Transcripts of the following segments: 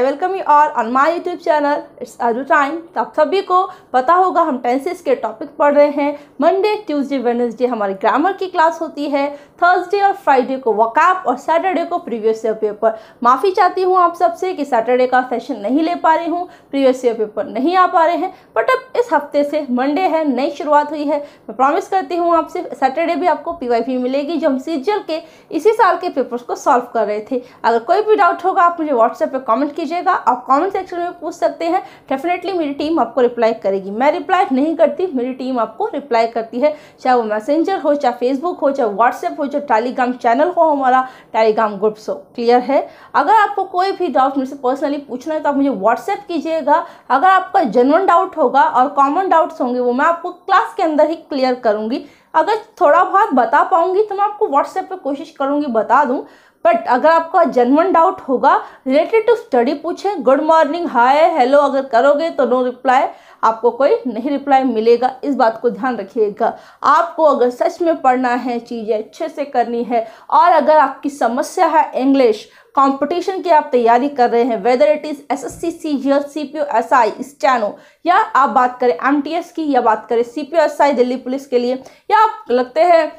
I welcome you all on my YouTube channel it's Aju time आप सभी को पता होगा हम टेंसेस के टॉपिक पढ़ रहे हैं मंडे ट्यूसडे वेनसडे हमारी ग्रामर की क्लास होती है थर्सडे और फ्राइडे को वकाप और सैटरडे को प्रीवियस ईयर पेपर माफ़ी चाहती हूँ आप सबसे कि सैटरडे का सेशन नहीं ले पा रही हूँ प्रीवियस ईयर पेपर नहीं आ पा रहे हैं बट अब इस हफ्ते से मंडे है नई शुरुआत हुई है मैं प्रॉमिस करती हूँ आपसे सैटरडे भी आपको पी मिलेगी जो हम सीजल के इसी साल के पेपर्स को सॉल्व कर रहे थे अगर कोई भी डाउट होगा आप मुझे व्हाट्सएप पर कॉमेंट कीजिएगा आप कॉमेंट सेक्शन में पूछ सकते हैं डेफिनेटली मेरी टीम आपको रिप्लाई करेगी करेगी मैं रिप्लाई नहीं करती मेरी टीम आपको रिप्लाई करती है चाहे वो मैसेंजर हो चाहे फेसबुक हो चाहे व्हाट्सएप हो चाहे टेलीग्राम चैनल हो हमारा टेलीग्राम ग्रुप्स हो क्लियर है अगर आपको कोई भी डाउट मुझसे पर्सनली पूछना है तो आप मुझे व्हाट्सएप कीजिएगा अगर आपका जेनवन डाउट होगा और कॉमन डाउट्स होंगे वो मैं आपको क्लास के अंदर ही क्लियर करूँगी अगर थोड़ा बहुत बता पाऊँगी तो मैं आपको व्हाट्सएप पर कोशिश करूँगी बता दूँ बट अगर आपका जनवन डाउट होगा रिलेटेड टू स्टडी पूछें गुड मॉर्निंग हाय हेलो अगर करोगे तो नो रिप्लाई आपको कोई नहीं रिप्लाई मिलेगा इस बात को ध्यान रखिएगा आपको अगर सच में पढ़ना है चीज़ें अच्छे से करनी है और अगर आपकी समस्या है इंग्लिश कंपटीशन की आप तैयारी कर रहे हैं whether it is S S C C G C P O S I steno या आप बात करें एम टी एस की या बात करें C P O S I Delhi police के लिए या आप लगते हैं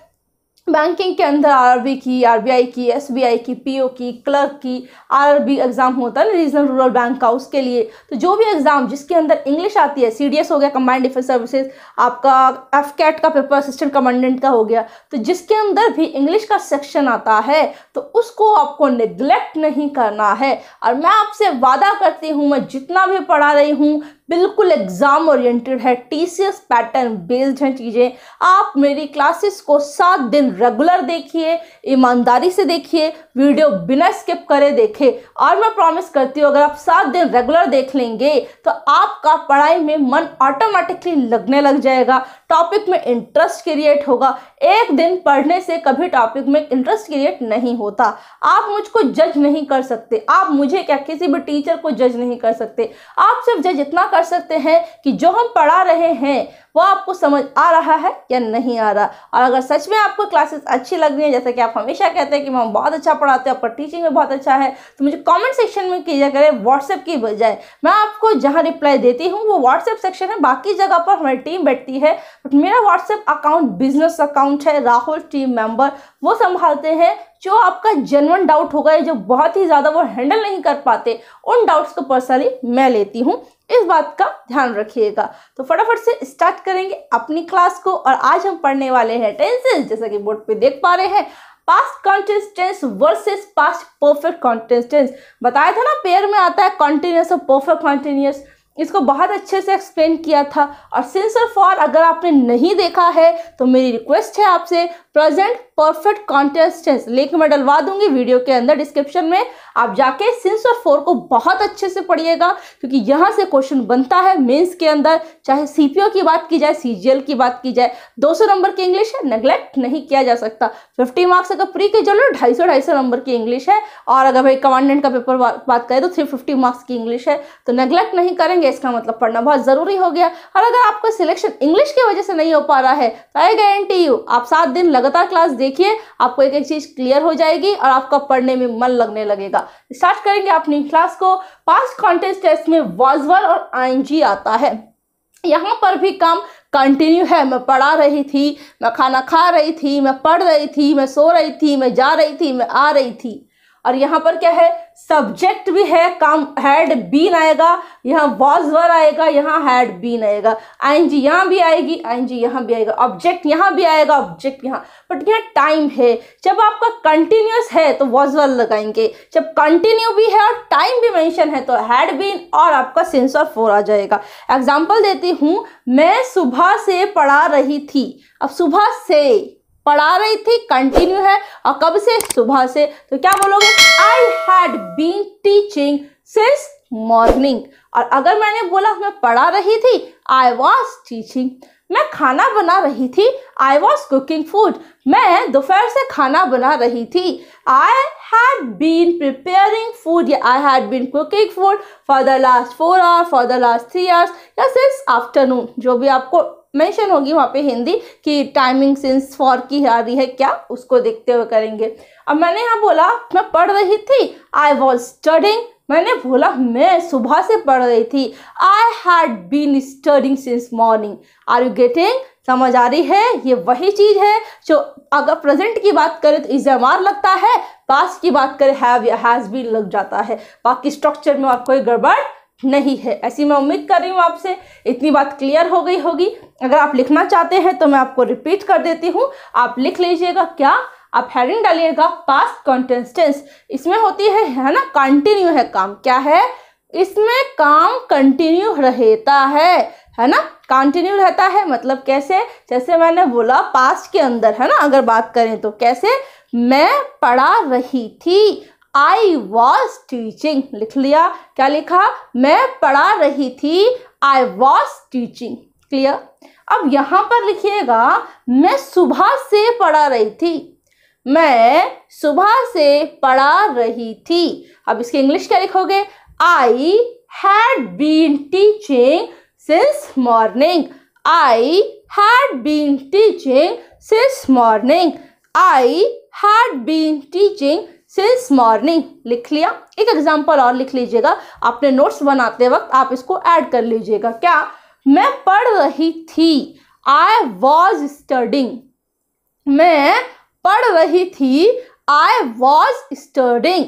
बैंकिंग के अंदर आरबी की आरबीआई की एसबीआई की पीओ की क्लर्क की आरबी एग्ज़ाम होता है ना रीजनल रूरल बैंक का उसके लिए तो जो भी एग्ज़ाम जिसके अंदर इंग्लिश आती है सीडीएस हो गया कम्बाइंड डिफेंस सर्विसेज आपका एफकेट का पेपर असिस्टेंट कमांडेंट का हो गया तो जिसके अंदर भी इंग्लिश का सेक्शन आता है तो उसको आपको निग्लेक्ट नहीं करना है और मैं आपसे वादा करती हूँ मैं जितना भी पढ़ा रही हूँ बिल्कुल एग्ज़ाम ओरिएंटेड है टीसीएस पैटर्न बेस्ड हैं चीज़ें आप मेरी क्लासेस को सात दिन रेगुलर देखिए ईमानदारी से देखिए वीडियो बिना स्किप करे देखे और मैं प्रॉमिस करती हूँ अगर आप सात दिन रेगुलर देख लेंगे तो आपका पढ़ाई में मन ऑटोमेटिकली लगने लग जाएगा टॉपिक में इंटरेस्ट क्रिएट होगा एक दिन पढ़ने से कभी टॉपिक में इंटरेस्ट क्रिएट नहीं होता आप मुझको जज नहीं कर सकते आप मुझे क्या किसी भी टीचर को जज नहीं कर सकते आप सिर्फ जज इतना कर सकते हैं कि जो हम पढ़ा रहे हैं वो आपको समझ आ रहा है या नहीं आ रहा और अगर सच में आपको क्लासेस अच्छी लग रही है जैसे कि आप हमेशा कहते हैं कि मैम बहुत अच्छा पढ़ाते हैं आपका टीचिंग में बहुत अच्छा है तो मुझे कॉमेंट सेक्शन में किया करें व्हाट्सएप की बजाय मैं आपको जहाँ रिप्लाई देती हूँ वो व्हाट्सएप सेक्शन है बाकी जगह पर हमारी टीम बैठती है बट मेरा व्हाट्सएप अकाउंट बिजनेस अकाउंट है राहुल टीम मेम्बर वो संभालते हैं जो आपका जेनवन डाउट होगा जो बहुत ही ज़्यादा वो हैंडल नहीं कर पाते उन डाउट्स को पर्सनली मैं लेती हूँ इस बात का ध्यान रखिएगा तो फटाफट से स्टार्ट करेंगे अपनी क्लास को और आज हम पढ़ने वाले हैं टेंसेज जैसा कि बोर्ड पे देख पा रहे हैं past continuous tense versus past perfect continuous tense बताया था ना पेयर में आता है कॉन्टिन्यूस और परफेक्ट कॉन्टिन्यूस इसको बहुत अच्छे से एक्सप्लेन किया था और सेंसर फॉर अगर आपने नहीं देखा है तो मेरी रिक्वेस्ट है आपसे प्रेजेंट परफेक्ट कॉन्टेस्टेंस लेकिन मैं डलवा दूंगी वीडियो के अंदर डिस्क्रिप्शन में आप जाके सेंसर फोर को बहुत अच्छे से पढ़िएगा क्योंकि यहाँ से क्वेश्चन बनता है मेंस के अंदर चाहे सीपीओ की बात की जाए सीजीएल की बात की जाए 200 नंबर की इंग्लिश है नेग्लेक्ट नहीं किया जा सकता 50 मार्क्स अगर प्री के चलो ढाई सौ ढाई सौ नंबर की इंग्लिश है और अगर भाई कमांडेंट का पेपर बात करें तो थ्री मार्क्स की इंग्लिश है तो नेग्लेक्ट नहीं करेंगे पढ़ेंगे इसका मतलब पढ़ना बहुत ज़रूरी हो गया और अगर आपका सिलेक्शन इंग्लिश की वजह से नहीं हो पा रहा है तो आई गारंटी यू आप सात दिन लगातार क्लास देखिए आपको एक एक चीज़ क्लियर हो जाएगी और आपका पढ़ने में मन लगने लगेगा स्टार्ट करेंगे अपनी क्लास को पास्ट कॉन्टेस्ट टेस्ट में वॉजवल और आई आता है यहाँ पर भी काम कंटिन्यू है मैं पढ़ा रही थी मैं खाना खा रही थी मैं पढ़ रही थी मैं सो रही थी मैं जा रही थी मैं आ रही थी और यहाँ पर क्या है सब्जेक्ट भी है काम हैड बीन आएगा यहाँ वॉज वर आएगा यहाँ हैड बीन आएगा आई जी यहाँ भी आएगी आई जी यहाँ भी आएगा ऑब्जेक्ट यहाँ भी आएगा ऑब्जेक्ट यहाँ बट यहाँ टाइम है जब आपका कंटिन्यूस है तो वॉज वर लगाएंगे जब कंटिन्यू भी है और टाइम भी मैंशन है तो हैड बीन और आपका सेंस ऑफ फोर आ जाएगा एग्जाम्पल देती हूँ मैं सुबह से पढ़ा रही थी अब सुबह से पढ़ा रही थी कंटिन्यू है और कब से सुबह से तो क्या बोलोगे I had been teaching since morning और अगर मैंने बोला मैं पढ़ा रही थी आई वॉज टीचिंग मैं खाना बना रही थी आई वॉज कुकिंग फूड मैं दोपहर से खाना बना रही थी I had been preparing food या I had been cooking food for the last four hour for the last three hours या सिंस आफ्टरनून जो भी आपको मेंशन होगी वहाँ पे हिंदी कि टाइमिंग सिंस फॉर की आ रही है क्या उसको देखते हुए करेंगे अब मैंने यहाँ बोला मैं पढ़ रही थी आई वॉज स्टडिंग मैंने बोला मैं सुबह से पढ़ रही थी I had been studying since morning are you getting समझ आ रही है ये वही चीज़ है जो अगर प्रेजेंट की बात करें तो इजमार लगता है पास की बात करें हैव या हैज़ बीन लग जाता है बाकी स्ट्रक्चर में और कोई गड़बड़ नहीं है ऐसी मैं उम्मीद कर रही हूँ आपसे इतनी बात क्लियर हो गई होगी अगर आप लिखना चाहते हैं तो मैं आपको रिपीट कर देती हूँ आप लिख लीजिएगा क्या आप हेडिंग डालिएगा पास्ट कॉन्टेंसटेंस इसमें होती है है ना कंटिन्यू है काम क्या है इसमें काम कंटिन्यू रहता है है ना कंटिन्यू रहता है मतलब कैसे जैसे मैंने बोला पास्ट के अंदर है ना अगर बात करें तो कैसे मैं पढ़ा रही थी आई वॉज टीचिंग लिख लिया क्या लिखा मैं पढ़ा रही थी आई वॉज टीचिंग क्लियर अब यहां पर लिखिएगा मैं सुबह से पढ़ा रही थी मैं सुबह से पढ़ा रही थी अब इसकी इंग्लिश क्या लिखोगे I had been teaching since morning I had been teaching since morning I had been teaching since morning लिख लिया एक एग्जाम्पल और लिख लीजिएगा अपने नोट्स बनाते वक्त आप इसको ऐड कर लीजिएगा क्या मैं पढ़ रही थी आई वॉज स्टडिंग मैं पढ़ रही थी आई वॉज स्टडिंग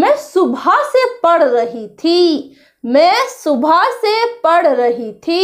मैं सुबह से पढ़ रही थी मैं सुबह से पढ़ रही थी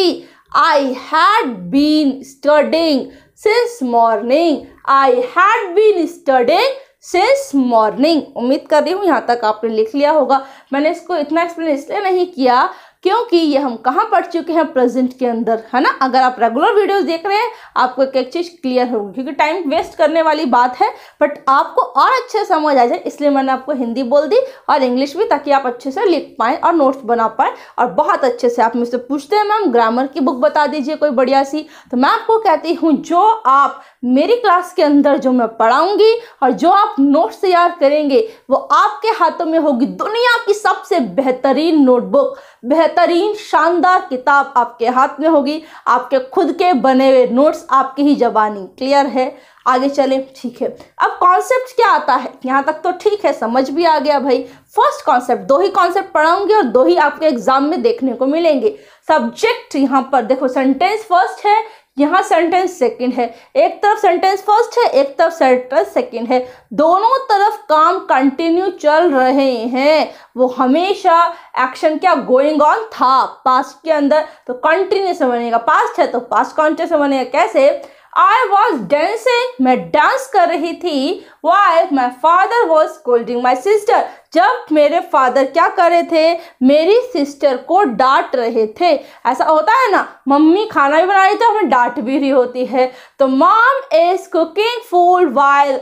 I had been studying since morning I had been studying since morning उम्मीद कर रही हूँ यहाँ तक आपने लिख लिया होगा मैंने इसको इतना एक्सप्लेन इसलिए नहीं किया क्योंकि ये हम कहाँ पढ़ चुके हैं प्रेजेंट के अंदर है ना अगर आप रेगुलर वीडियोस देख रहे हैं आपको एक एक चीज़ क्लियर होगी क्योंकि टाइम वेस्ट करने वाली बात है बट आपको और अच्छे समझ आ जाए इसलिए मैंने आपको हिंदी बोल दी और इंग्लिश भी ताकि आप अच्छे से लिख पाएँ और नोट्स बना पाएँ और बहुत अच्छे से आप मुझसे पूछते हैं मैम ग्रामर की बुक बता दीजिए कोई बढ़िया सी तो मैं आपको कहती हूँ जो आप मेरी क्लास के अंदर जो मैं पढ़ाऊँगी और जो आप नोट्स तैयार करेंगे वो आपके हाथों में होगी दुनिया की सबसे बेहतरीन नोटबुक बेहतर बेहतरीन शानदार किताब आपके हाथ में होगी आपके खुद के बने हुए नोट्स आपकी ही जबानी क्लियर है आगे चलें ठीक है अब कॉन्सेप्ट क्या आता है यहाँ तक तो ठीक है समझ भी आ गया भाई फर्स्ट कॉन्सेप्ट दो ही कॉन्सेप्ट पढ़ाऊंगी और दो ही आपके एग्जाम में देखने को मिलेंगे सब्जेक्ट यहाँ पर देखो सेंटेंस फर्स्ट है यहाँ सेंटेंस सेकंड है एक तरफ सेंटेंस फर्स्ट है एक तरफ सेंटेंस सेकंड है दोनों तरफ काम कंटिन्यू चल रहे हैं वो हमेशा एक्शन क्या गोइंग ऑन था पास्ट के अंदर तो कंटिन्यू से बनेगा पास्ट है तो पास्ट कॉन्टिन्यूस से बनेगा कैसे आई वॉज डांसिंग मैं डांस कर रही थी while my father was scolding my sister जब मेरे फादर क्या कर रहे थे मेरी सिस्टर को डांट रहे थे ऐसा होता है ना मम्मी खाना भी बना रही थी हमें डांट भी रही होती है तो mom is cooking food while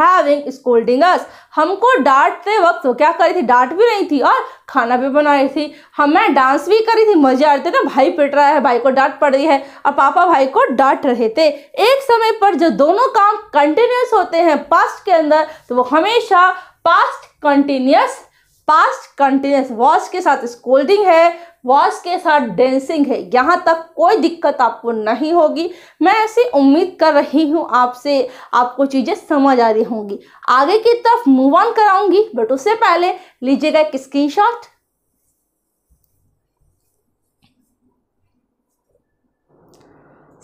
having scolding us हमको डांटते वक्त वो क्या करी थी डांट भी रही थी और खाना भी बना रही थी हमें डांस भी करी थी मजे आ रहे थे ना भाई पिट रहा है भाई को डांट पड़ रही है और पापा भाई को डांट रहे थे एक समय पर जो दोनों काम कंटिन्यूस होते हैं पास्ट के अंदर तो वो हमेशा past continuous past continuous watch के साथ स्कोल्डिंग है वॉश के साथ डेंसिंग है यहाँ तक कोई दिक्कत आपको नहीं होगी मैं ऐसी उम्मीद कर रही हूँ आपसे आपको चीज़ें समझ आ रही होंगी आगे की तरफ मूव ऑन कराऊंगी बट उससे पहले लीजिएगा एक स्क्रीनशॉट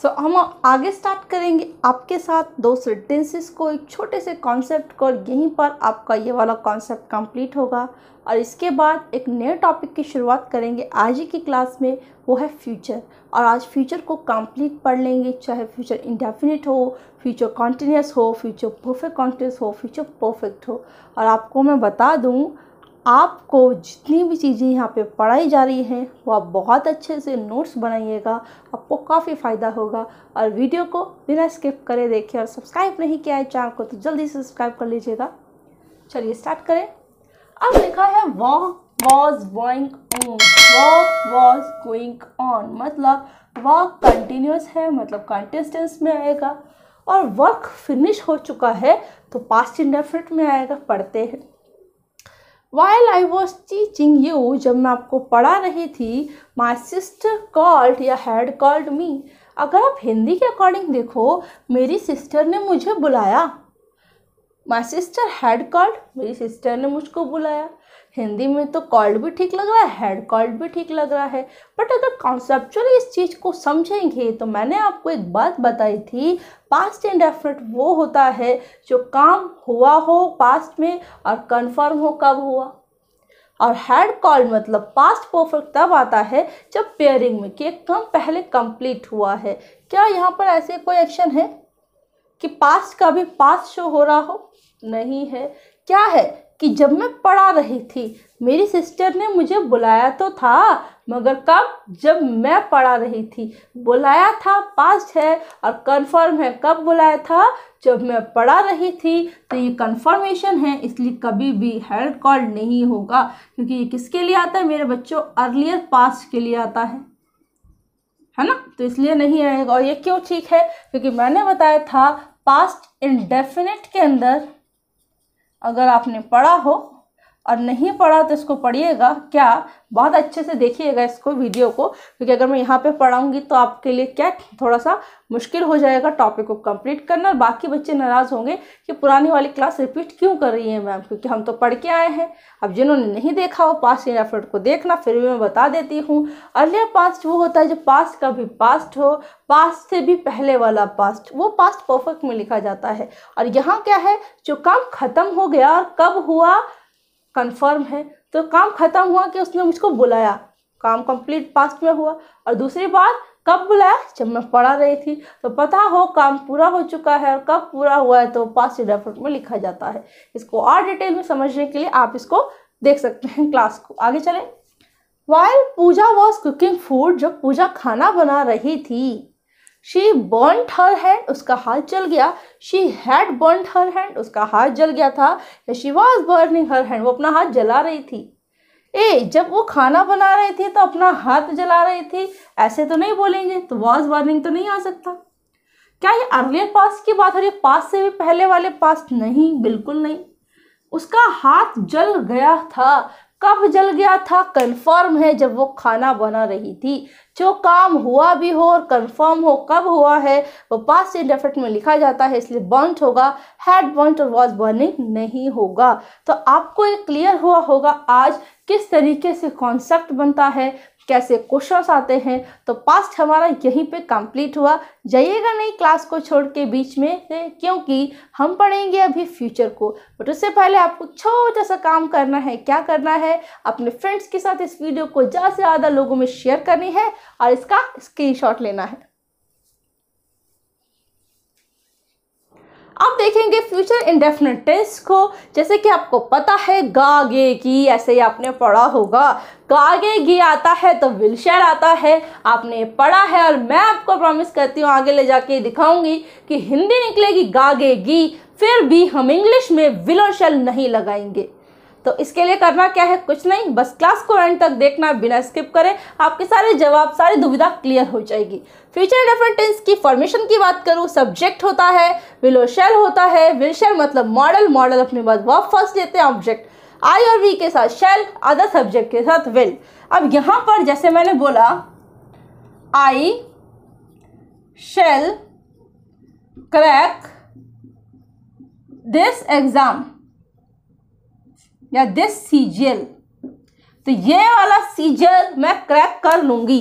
सो so, हम आगे स्टार्ट करेंगे आपके साथ दो सेंटेंसेस को एक छोटे से कॉन्सेप्ट को और यहीं पर आपका ये वाला कॉन्सेप्ट कंप्लीट होगा और इसके बाद एक नए टॉपिक की शुरुआत करेंगे आज ही की क्लास में वो है फ्यूचर और आज फ्यूचर को कंप्लीट पढ़ लेंगे चाहे फ्यूचर इंडेफिनिट हो फ्यूचर कॉन्टीन्यूस हो फ्यूचर परफेक्ट कॉन्टीन्यूस हो फ्यूचर परफेक्ट हो और आपको मैं बता दूँ आपको जितनी भी चीज़ें यहाँ पे पढ़ाई जा रही हैं वो आप बहुत अच्छे से नोट्स बनाइएगा आपको काफ़ी फ़ायदा होगा और वीडियो को बिना स्किप करे देखिए और सब्सक्राइब नहीं किया है चैनल को तो जल्दी से सब्सक्राइब कर लीजिएगा चलिए स्टार्ट करें अब लिखा है वॉ was going on walk was going on मतलब वॉक कंटिन्यूस है मतलब कंटेस्टेंस में आएगा और वर्क फिनिश हो चुका है तो पास्ट इंडेफिनिट में आएगा पढ़ते हैं while I was teaching you जब मैं आपको पढ़ा रही थी माई सिस्टर कॉल्ड या हैड कॉल्ड मी अगर आप हिंदी के अकॉर्डिंग देखो मेरी सिस्टर ने मुझे बुलाया माई सिस्टर हैड कॉल्ड मेरी सिस्टर ने मुझको बुलाया हिंदी में तो कॉल्ड भी ठीक लग रहा है हेड कॉल्ड भी ठीक लग रहा है बट अगर कॉन्सेप्चुअली इस चीज़ को समझेंगे तो मैंने आपको एक बात बताई थी पास्ट इंडेफिनिट वो होता है जो काम हुआ हो पास्ट में और कन्फर्म हो कब हुआ और हेड कॉल मतलब पास्ट परफेक्ट तब आता है जब पेयरिंग में कि एक काम पहले कंप्लीट हुआ है क्या यहाँ पर ऐसे कोई एक्शन है कि पास्ट का भी पास्ट शो हो रहा हो नहीं है क्या है कि जब मैं पढ़ा रही थी मेरी सिस्टर ने मुझे बुलाया तो था मगर कब जब मैं पढ़ा रही थी बुलाया था पास्ट है और कंफर्म है कब बुलाया था जब मैं पढ़ा रही थी तो ये कंफर्मेशन है इसलिए कभी भी हेल्ड कॉल नहीं होगा क्योंकि ये किसके लिए आता है मेरे बच्चों अर्लियर पास्ट के लिए आता है है ना तो इसलिए नहीं आएगा और ये क्यों ठीक है क्योंकि मैंने बताया था पास्ट इनडेफिनेट के अंदर अगर आपने पढ़ा हो और नहीं पढ़ा तो इसको पढ़िएगा क्या बहुत अच्छे से देखिएगा इसको वीडियो को क्योंकि अगर मैं यहाँ पे पढ़ाऊँगी तो आपके लिए क्या थोड़ा सा मुश्किल हो जाएगा टॉपिक को कंप्लीट करना और बाकी बच्चे नाराज़ होंगे कि पुरानी वाली क्लास रिपीट क्यों कर रही है मैम क्योंकि हम तो पढ़ के आए हैं अब जिन्होंने नहीं देखा वो पास्ट इन एफर्ट को देखना फिर भी मैं बता देती हूँ अर्लियर पास्ट वो होता है जो पास्ट का भी पास्ट हो पास्ट से भी पहले वाला पास्ट वो पास्ट परफेक्ट में लिखा जाता है और यहाँ क्या है जो काम ख़त्म हो गया और कब हुआ कंफर्म है तो काम ख़त्म हुआ कि उसने मुझको बुलाया काम कंप्लीट पास्ट में हुआ और दूसरी बात कब बुलाया जब मैं पढ़ा रही थी तो पता हो काम पूरा हो चुका है और कब पूरा हुआ है तो पास्ट रेफरेंट में लिखा जाता है इसको और डिटेल में समझने के लिए आप इसको देख सकते हैं क्लास को आगे चलें while Pooja was cooking food जब पूजा खाना बना रही थी शी बॉन्ट हर हैंड उसका हाथ जल गया she had burnt her hand उसका हाथ जल गया था या she was burning her hand वो अपना हाथ जला रही थी ए जब वो खाना बना रही थी तो अपना हाथ जला रही थी ऐसे तो नहीं बोलेंगे तो वॉज बर्निंग तो नहीं आ सकता क्या ये अर्लियर पास की बात हो रही है पास से भी पहले वाले पास नहीं बिल्कुल नहीं उसका हाथ जल गया था कब जल गया था कंफर्म है जब वो खाना बना रही थी जो काम हुआ भी हो और कंफर्म हो कब हुआ है वो पास से डेफेक्ट में लिखा जाता है इसलिए बर्नट होगा हैड बर्नट और वॉज बर्निंग नहीं होगा तो आपको ये क्लियर हुआ होगा आज किस तरीके से कॉन्सेप्ट बनता है कैसे क्वेश्चंस आते हैं तो पास्ट हमारा यहीं पे कंप्लीट हुआ जाइएगा नहीं क्लास को छोड़ के बीच में क्योंकि हम पढ़ेंगे अभी फ्यूचर को बट उससे पहले आपको छोटा सा काम करना है क्या करना है अपने फ्रेंड्स के साथ इस वीडियो को ज़्यादा से ज़्यादा लोगों में शेयर करनी है और इसका स्क्रीनशॉट लेना है अब देखेंगे फ्यूचर इंडेफिनेट टेंस को जैसे कि आपको पता है गागे की ऐसे ही आपने पढ़ा होगा गागे घी आता है तो विलशेर आता है आपने पढ़ा है और मैं आपको प्रॉमिस करती हूँ आगे ले जाके दिखाऊंगी कि हिंदी निकलेगी गागे गी फिर भी हम इंग्लिश में विल और शेल नहीं लगाएंगे तो इसके लिए करना क्या है कुछ नहीं बस क्लास को एंड तक देखना बिना स्किप करें आपके सारे जवाब सारी दुविधा क्लियर हो जाएगी फ्यूचर डिफरेंट टेंस की फॉर्मेशन की बात करूँ सब्जेक्ट होता है विलो शेल होता है विल शेल मतलब मॉडल मॉडल अपने बाद वह फर्स्ट लेते हैं ऑब्जेक्ट आई और वी के साथ शेल अदर सब्जेक्ट के साथ विल अब यहाँ पर जैसे मैंने बोला I shall crack this exam या दिस सीजल तो ये वाला सीजल मैं क्रैक कर लूंगी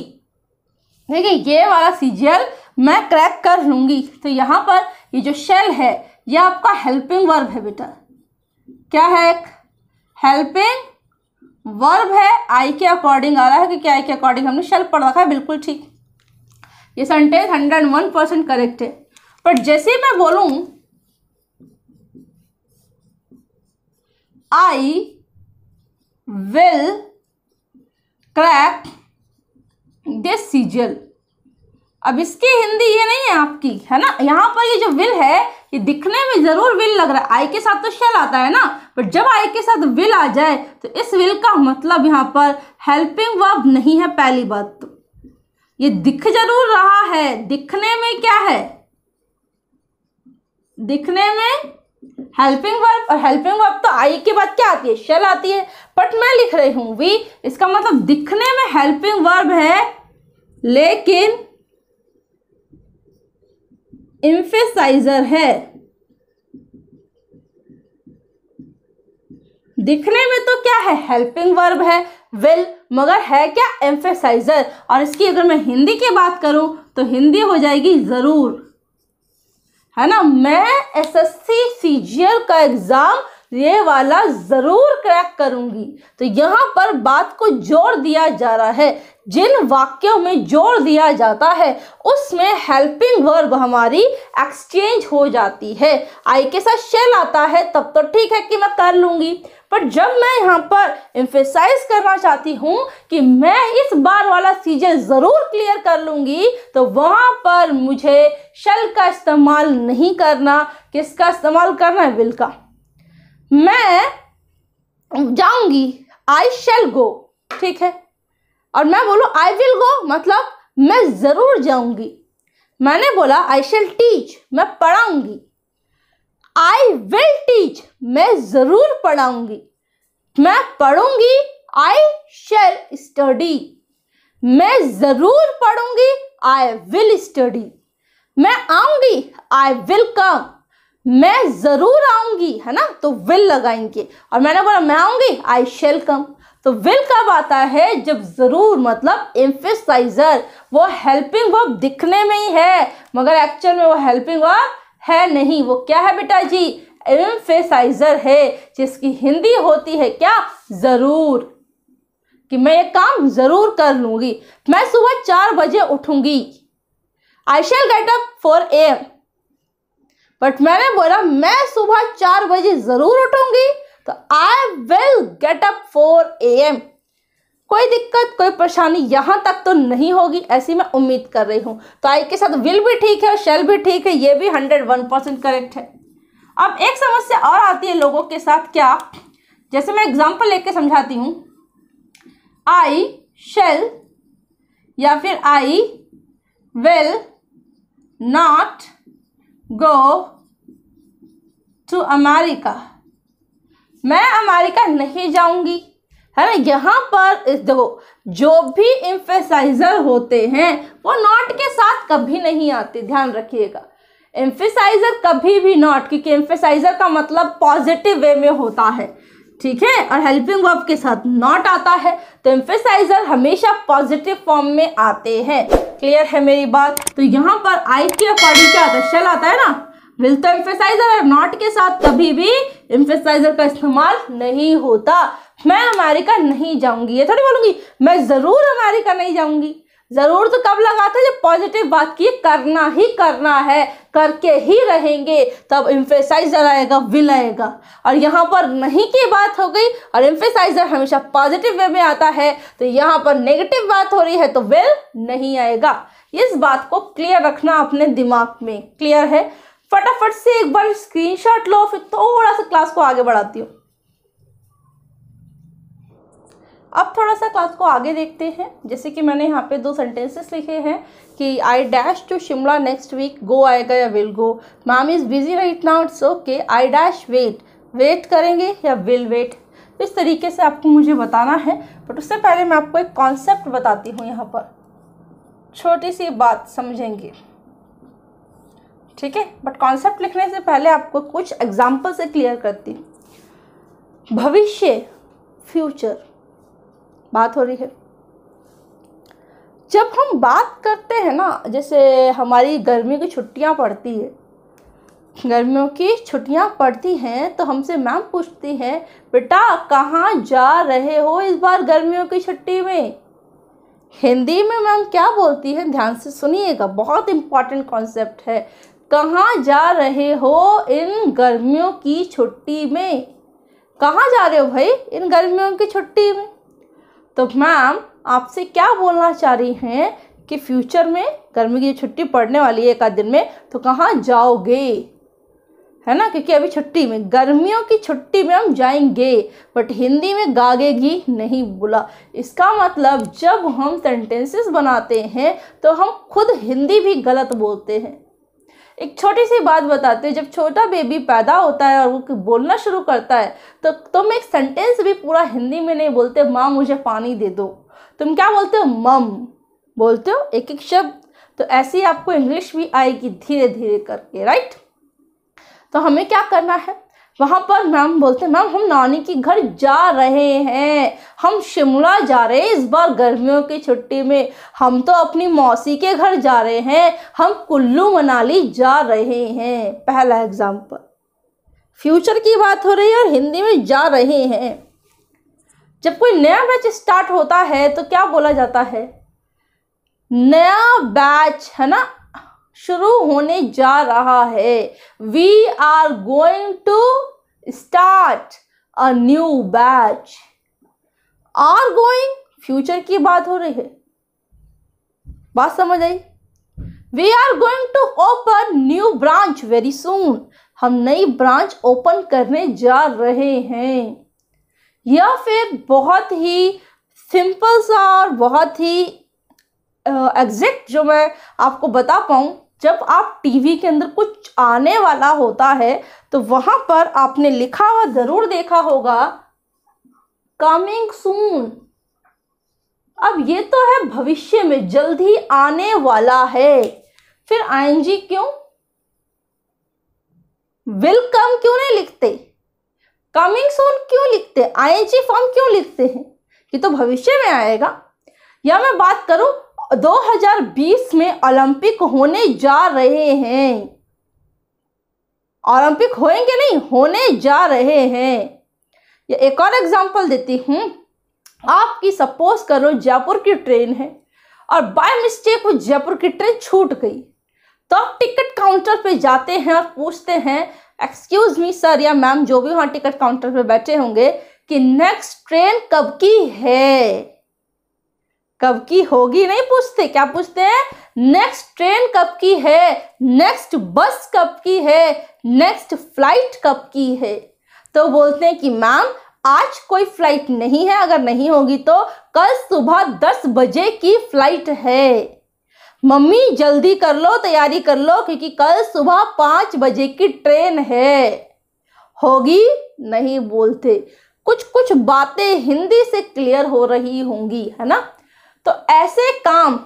ठीक है ये वाला सीजल मैं क्रैक कर लूंगी तो यहाँ पर ये जो शेल है ये आपका हेल्पिंग वर्ब है बेटा क्या है एक हेल्पिंग वर्ब है आई के अकॉर्डिंग आ रहा है क्योंकि आई के अकॉर्डिंग हमने शेल पढ़ रखा है बिल्कुल ठीक ये sentence hundred one percent correct है पर जैसे ही मैं बोलूँ I will crack this sigil. अब इसकी हिंदी ये नहीं है आपकी है ना यहाँ पर ये जो विल है ये दिखने में ज़रूर विल लग रहा है आई के साथ तो शेल आता है ना बट जब आई के साथ विल आ जाए तो इस विल का मतलब यहाँ पर हेल्पिंग वर्ब नहीं है पहली बात तो ये दिख जरूर रहा है दिखने में क्या है दिखने में हेल्पिंग वर्ब और हेल्पिंग वर्ब तो आई के बाद क्या आती है शेल आती है बट मैं लिख रही हूँ वी इसका मतलब दिखने में हेल्पिंग वर्ब है लेकिन इम्फेसाइजर है दिखने में तो क्या है हेल्पिंग वर्ब है वेल well, मगर है क्या एम्फेसाइजर और इसकी अगर मैं हिंदी की बात करूं तो हिंदी हो जाएगी ज़रूर है ना मैं एसएससी सीजीएल का एग्ज़ाम ये वाला ज़रूर क्रैक करूंगी तो यहाँ पर बात को जोड़ दिया जा रहा है जिन वाक्यों में जोड़ दिया जाता है उसमें हेल्पिंग वर्ब हमारी एक्सचेंज हो जाती है आई के साथ शेल आता है तब तो ठीक है कि मैं कर लूँगी पर जब मैं यहाँ पर इम्फेसाइज करना चाहती हूँ कि मैं इस बार वाला सीजन ज़रूर क्लियर कर लूँगी तो वहाँ पर मुझे शल का इस्तेमाल नहीं करना किसका इस्तेमाल करना है विल का मैं जाऊँगी आई शेल गो ठीक है और मैं बोलूँ आई विल गो मतलब मैं ज़रूर जाऊँगी मैंने बोला आई शेल टीच मैं पढ़ाऊँगी आई विल टीच मैं ज़रूर पढ़ाऊंगी मैं पढ़ूंगी आई शेल स्टडी मैं ज़रूर पढ़ूंगी आई विल स्टडी मैं आऊंगी आई विल कम मैं ज़रूर आऊंगी है ना तो विल लगाएंगे और मैंने बोला मैं आऊंगी आई शेल कम तो विल कब आता है जब ज़रूर मतलब एम्फेसाइजर वो हेल्पिंग वर्ब दिखने में ही है मगर एक्चुअल में वो हेल्पिंग वर्ब है नहीं वो क्या है बेटा जी एम्फेसाइजर है जिसकी हिंदी होती है क्या ज़रूर कि मैं ये काम ज़रूर कर लूंगी मैं सुबह चार बजे उठूंगी I shall get up four M but मैंने बोला मैं सुबह चार बजे ज़रूर उठूंगी तो I will get up four A M कोई दिक्कत कोई परेशानी यहाँ तक तो नहीं होगी ऐसी मैं उम्मीद कर रही हूँ तो आई के साथ विल भी ठीक है और शेल भी ठीक है ये भी हंड्रेड वन परसेंट करेक्ट है अब एक समस्या और आती है लोगों के साथ क्या जैसे मैं एग्जाम्पल लेके समझाती हूँ आई शेल या फिर I will not go to America मैं अमेरिका नहीं जाऊंगी है ना यहाँ पर इस देखो जो भी इम्फेसाइजर होते हैं वो नॉट के साथ कभी नहीं आते ध्यान रखिएगा एम्फेसाइजर कभी भी नॉट क्योंकि एम्फेसाइजर का मतलब पॉजिटिव वे में होता है ठीक है और हेल्पिंग वर्ब के साथ नॉट आता है तो एम्फेसाइजर हमेशा पॉजिटिव फॉर्म में आते हैं क्लियर है मेरी बात तो यहाँ पर आई के अकॉर्डिंग क्या आता है शेल आता है ना विल तो इम्फेसाइजर और नॉट के साथ कभी भी इम्फेसाइजर का इस्तेमाल नहीं होता मैं अमेरिका नहीं जाऊंगी ये थोड़ी बोलूंगी मैं ज़रूर अमेरिका नहीं जाऊंगी ज़रूर तो कब लगाते जब पॉजिटिव बात की करना ही करना है करके ही रहेंगे तब इम्फेसाइजर आएगा विल आएगा और यहाँ पर नहीं की बात हो गई और इम्फेसाइजर हमेशा पॉजिटिव वे में आता है तो यहाँ पर नेगेटिव बात हो रही है तो विल नहीं आएगा इस बात को क्लियर रखना अपने दिमाग में क्लियर है फटाफट से एक बार स्क्रीनशॉट लो फिर थोड़ा सा क्लास को आगे बढ़ाती हूँ अब थोड़ा सा क्लास को आगे देखते हैं जैसे कि मैंने यहाँ पे दो सेंटेंसेस लिखे हैं कि I dash to Shimla next week go आएगा या will go ma'am is busy right now it's okay I dash wait wait करेंगे या विल वेट तो इस तरीके से आपको मुझे बताना है बट उससे पहले मैं आपको एक कॉन्सेप्ट बताती हूँ यहाँ पर छोटी सी बात समझेंगे ठीक है बट कॉन्सेप्ट लिखने से पहले आपको कुछ एग्जाम्पल से क्लियर करती भविष्य फ्यूचर बात हो रही है जब हम बात करते हैं ना जैसे हमारी गर्मी की छुट्टियां पड़ती है गर्मियों की छुट्टियां पड़ती हैं तो हमसे मैम पूछती हैं बेटा कहाँ जा रहे हो इस बार गर्मियों की छुट्टी में हिंदी में मैम क्या बोलती है ध्यान से सुनिएगा बहुत इम्पॉर्टेंट कॉन्सेप्ट है कहाँ जा रहे हो इन गर्मियों की छुट्टी में कहाँ जा रहे हो भाई इन गर्मियों की छुट्टी में तो मैम आपसे क्या बोलना चाह रही हैं कि फ्यूचर में गर्मी की छुट्टी पड़ने वाली है एक आध दिन में तो कहाँ जाओगे है ना क्योंकि अभी छुट्टी में गर्मियों की छुट्टी में हम जाएंगे बट हिंदी में गागेगी नहीं बोला इसका मतलब जब हम सेंटेंसेस बनाते हैं तो हम खुद हिंदी भी गलत बोलते हैं एक छोटी सी बात बताते हैं जब छोटा बेबी पैदा होता है और वो बोलना शुरू करता है तो तुम एक सेंटेंस भी पूरा हिंदी में नहीं बोलते माँ मुझे पानी दे दो तुम क्या बोलते हो मम बोलते हो एक एक शब्द तो ऐसे ही आपको इंग्लिश भी आएगी धीरे धीरे करके राइट तो हमें क्या करना है वहाँ पर मैम बोलते मैम हम नानी के घर जा रहे हैं हम शिमला जा रहे हैं इस बार गर्मियों की छुट्टी में हम तो अपनी मौसी के घर जा रहे हैं हम कुल्लू मनाली जा रहे हैं पहला एग्जाम्पल फ्यूचर की बात हो रही है और हिंदी में जा रहे हैं जब कोई नया बैच स्टार्ट होता है तो क्या बोला जाता है नया बैच है ना शुरू होने जा रहा है we are going to start a new batch are going future की बात हो रही है बात समझ आई we are going to open new branch very soon हम नई ब्रांच ओपन करने जा रहे हैं या फिर बहुत ही सिंपल सा और बहुत ही एग्जैक्ट uh, जो मैं आपको बता पाऊँ जब आप टीवी के अंदर कुछ आने वाला होता है तो वहां पर आपने लिखा हुआ ज़रूर देखा होगा कमिंग सून अब ये तो है भविष्य में जल्द ही आने वाला है फिर आईएनजी क्यों वेलकम क्यों नहीं लिखते कमिंग सून क्यों लिखते आईएनजी फॉर्म क्यों लिखते हैं ये तो भविष्य में आएगा या मैं बात करूं 2020 में ओलंपिक होने जा रहे हैं ओलंपिक होएंगे नहीं होने जा रहे हैं ये एक और एग्जांपल देती हूँ आपकी सपोज करो जयपुर की ट्रेन है और बाय मिस्टेक वो जयपुर की ट्रेन छूट गई तो आप टिकट काउंटर पे जाते हैं और पूछते हैं एक्सक्यूज़ मी सर या मैम जो भी वहाँ टिकट काउंटर पे बैठे होंगे कि नेक्स्ट ट्रेन कब की है कब की होगी नहीं पूछते क्या पूछते हैं नेक्स्ट ट्रेन कब की है नेक्स्ट बस कब की है नेक्स्ट फ्लाइट कब की है तो बोलते हैं कि मैम आज कोई फ्लाइट नहीं है अगर नहीं होगी तो कल सुबह दस बजे की फ्लाइट है मम्मी जल्दी कर लो तैयारी कर लो क्योंकि कल सुबह पाँच बजे की ट्रेन है होगी नहीं बोलते कुछ कुछ बातें हिंदी से क्लियर हो रही होंगी है ना तो ऐसे काम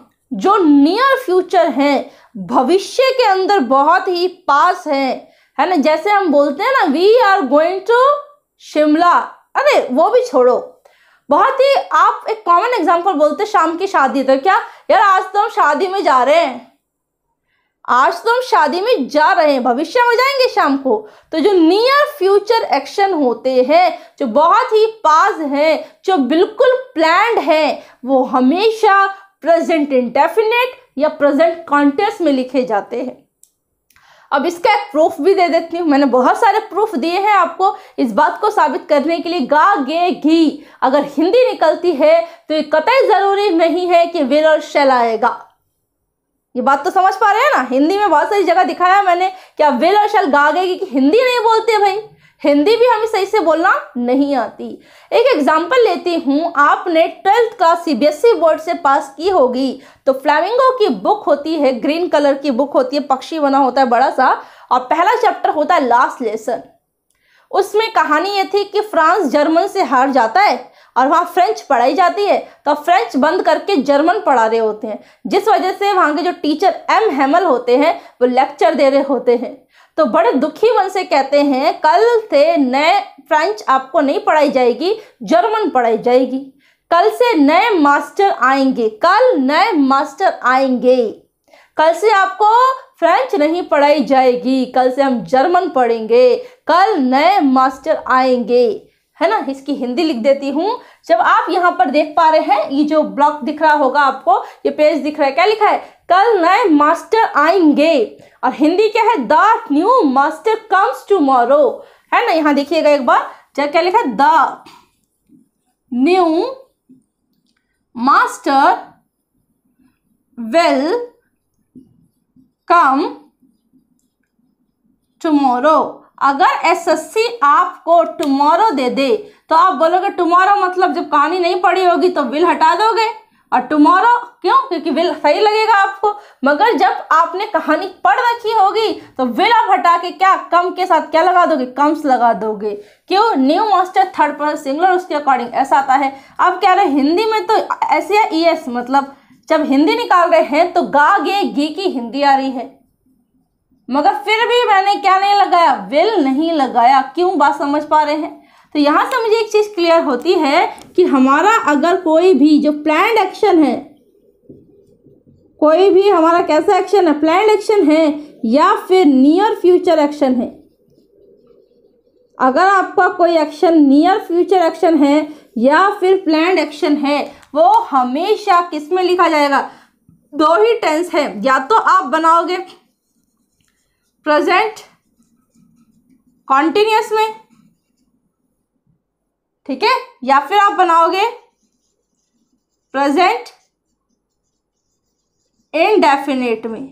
जो नियर फ्यूचर हैं भविष्य के अंदर बहुत ही पास है है ना जैसे हम बोलते हैं ना we are going to Shimla अरे वो भी छोड़ो बहुत ही आप एक कॉमन एग्जाम्पल बोलते शाम की शादी तो क्या यार आज तो हम शादी में जा रहे हैं आज तो हम शादी में जा रहे हैं भविष्य में जाएंगे शाम को तो जो नियर फ्यूचर एक्शन होते हैं जो बहुत ही पास है जो बिल्कुल प्लैंड है वो हमेशा प्रेजेंट इंडेफिनेट या प्रेजेंट कॉन्टेस्ट में लिखे जाते हैं अब इसका एक प्रूफ भी दे देती हूँ मैंने बहुत सारे प्रूफ दिए हैं आपको इस बात को साबित करने के लिए गा गे घी अगर हिंदी निकलती है तो ये कतई ज़रूरी नहीं है कि और शैल आएगा ये बात तो समझ पा रहे हैं ना हिंदी में बहुत सारी जगह दिखाया मैंने क्या विल और शल गा गए कि हिंदी नहीं बोलते भाई हिंदी भी हमें सही से बोलना नहीं आती एक एग्जाम्पल लेती हूँ आपने ट्वेल्थ क्लास सीबीएसई बोर्ड से पास की होगी तो फ्लैमिंगो की बुक होती है ग्रीन कलर की बुक होती है पक्षी बना होता है बड़ा सा और पहला चैप्टर होता है लास्ट लेसन उसमें कहानी ये थी कि फ्रांस जर्मन से हार जाता है और वहाँ फ्रेंच पढ़ाई जाती है तो फ्रेंच बंद करके जर्मन पढ़ा रहे होते हैं जिस वजह से वहाँ के जो टीचर एम हेमल होते हैं वो लेक्चर दे रहे होते हैं तो बड़े दुखी मन से कहते हैं कल से नए फ्रेंच आपको नहीं पढ़ाई जाएगी जर्मन पढ़ाई जाएगी कल से नए मास्टर आएंगे कल नए मास्टर आएंगे कल से आपको फ्रेंच नहीं पढ़ाई जाएगी कल से हम जर्मन पढ़ेंगे कल नए मास्टर आएंगे है ना इसकी हिंदी लिख देती हूँ जब आप यहाँ पर देख पा रहे हैं ये जो ब्लॉक दिख रहा होगा आपको ये पेज दिख रहा है क्या लिखा है कल नए मास्टर आएंगे और हिंदी क्या है the new master comes tomorrow है ना यहाँ देखिएगा एक बार जब क्या लिखा है the new master will come tomorrow अगर एसएससी आपको टुमारो दे दे तो आप बोलोगे टुमारो मतलब जब कहानी नहीं पढ़ी होगी तो बिल हटा दोगे और टुमारो क्यों क्योंकि विल सही लगेगा आपको मगर जब आपने कहानी पढ़ रखी होगी तो विल आप हटा के क्या कम के साथ क्या लगा दोगे कम्स लगा दोगे क्यों new master third person singular उसके अकॉर्डिंग ऐसा आता है अब कह रहे हिंदी में तो ऐसे ई एस e मतलब जब हिंदी निकाल रहे हैं तो गा गे गी की हिंदी आ रही है मगर फिर भी मैंने क्या नहीं लगाया विल नहीं लगाया क्यों बात समझ पा रहे हैं तो यहाँ से मुझे एक चीज़ क्लियर होती है कि हमारा अगर कोई भी जो प्लान एक्शन है कोई भी हमारा कैसा एक्शन है प्लान एक्शन है या फिर नियर फ्यूचर एक्शन है अगर आपका कोई एक्शन नियर फ्यूचर एक्शन है या फिर प्लान एक्शन है वो हमेशा किस में लिखा जाएगा दो ही टेंस है या तो आप बनाओगे प्रेजेंट कॉन्टिन्यूस में ठीक है या फिर आप बनाओगे प्रेजेंट इनडेफिनेट में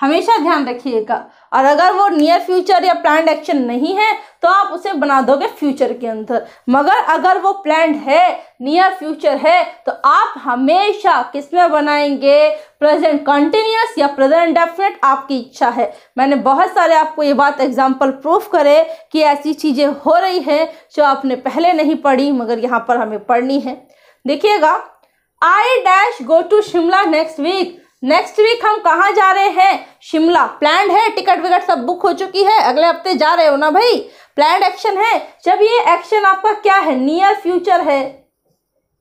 हमेशा ध्यान रखिएगा और अगर वो नियर फ्यूचर या प्लान एक्शन नहीं है तो आप उसे बना दोगे फ्यूचर के अंदर मगर अगर वो प्लान है नियर फ्यूचर है तो आप हमेशा किस में बनाएंगे प्रेजेंट कंटिन्यूस या प्रेजेंट डेफिनेट आपकी इच्छा है मैंने बहुत सारे आपको ये बात एग्जांपल प्रूफ करे कि ऐसी चीज़ें हो रही हैं जो आपने पहले नहीं पढ़ी मगर यहाँ पर हमें पढ़नी है देखिएगा I dash go to Shimla next week next week हम कहाँ जा रहे हैं शिमला प्लान है टिकट विकट सब बुक हो चुकी है अगले हफ्ते जा रहे हो ना भाई प्लान एक्शन है जब ये एक्शन आपका क्या है नियर फ्यूचर है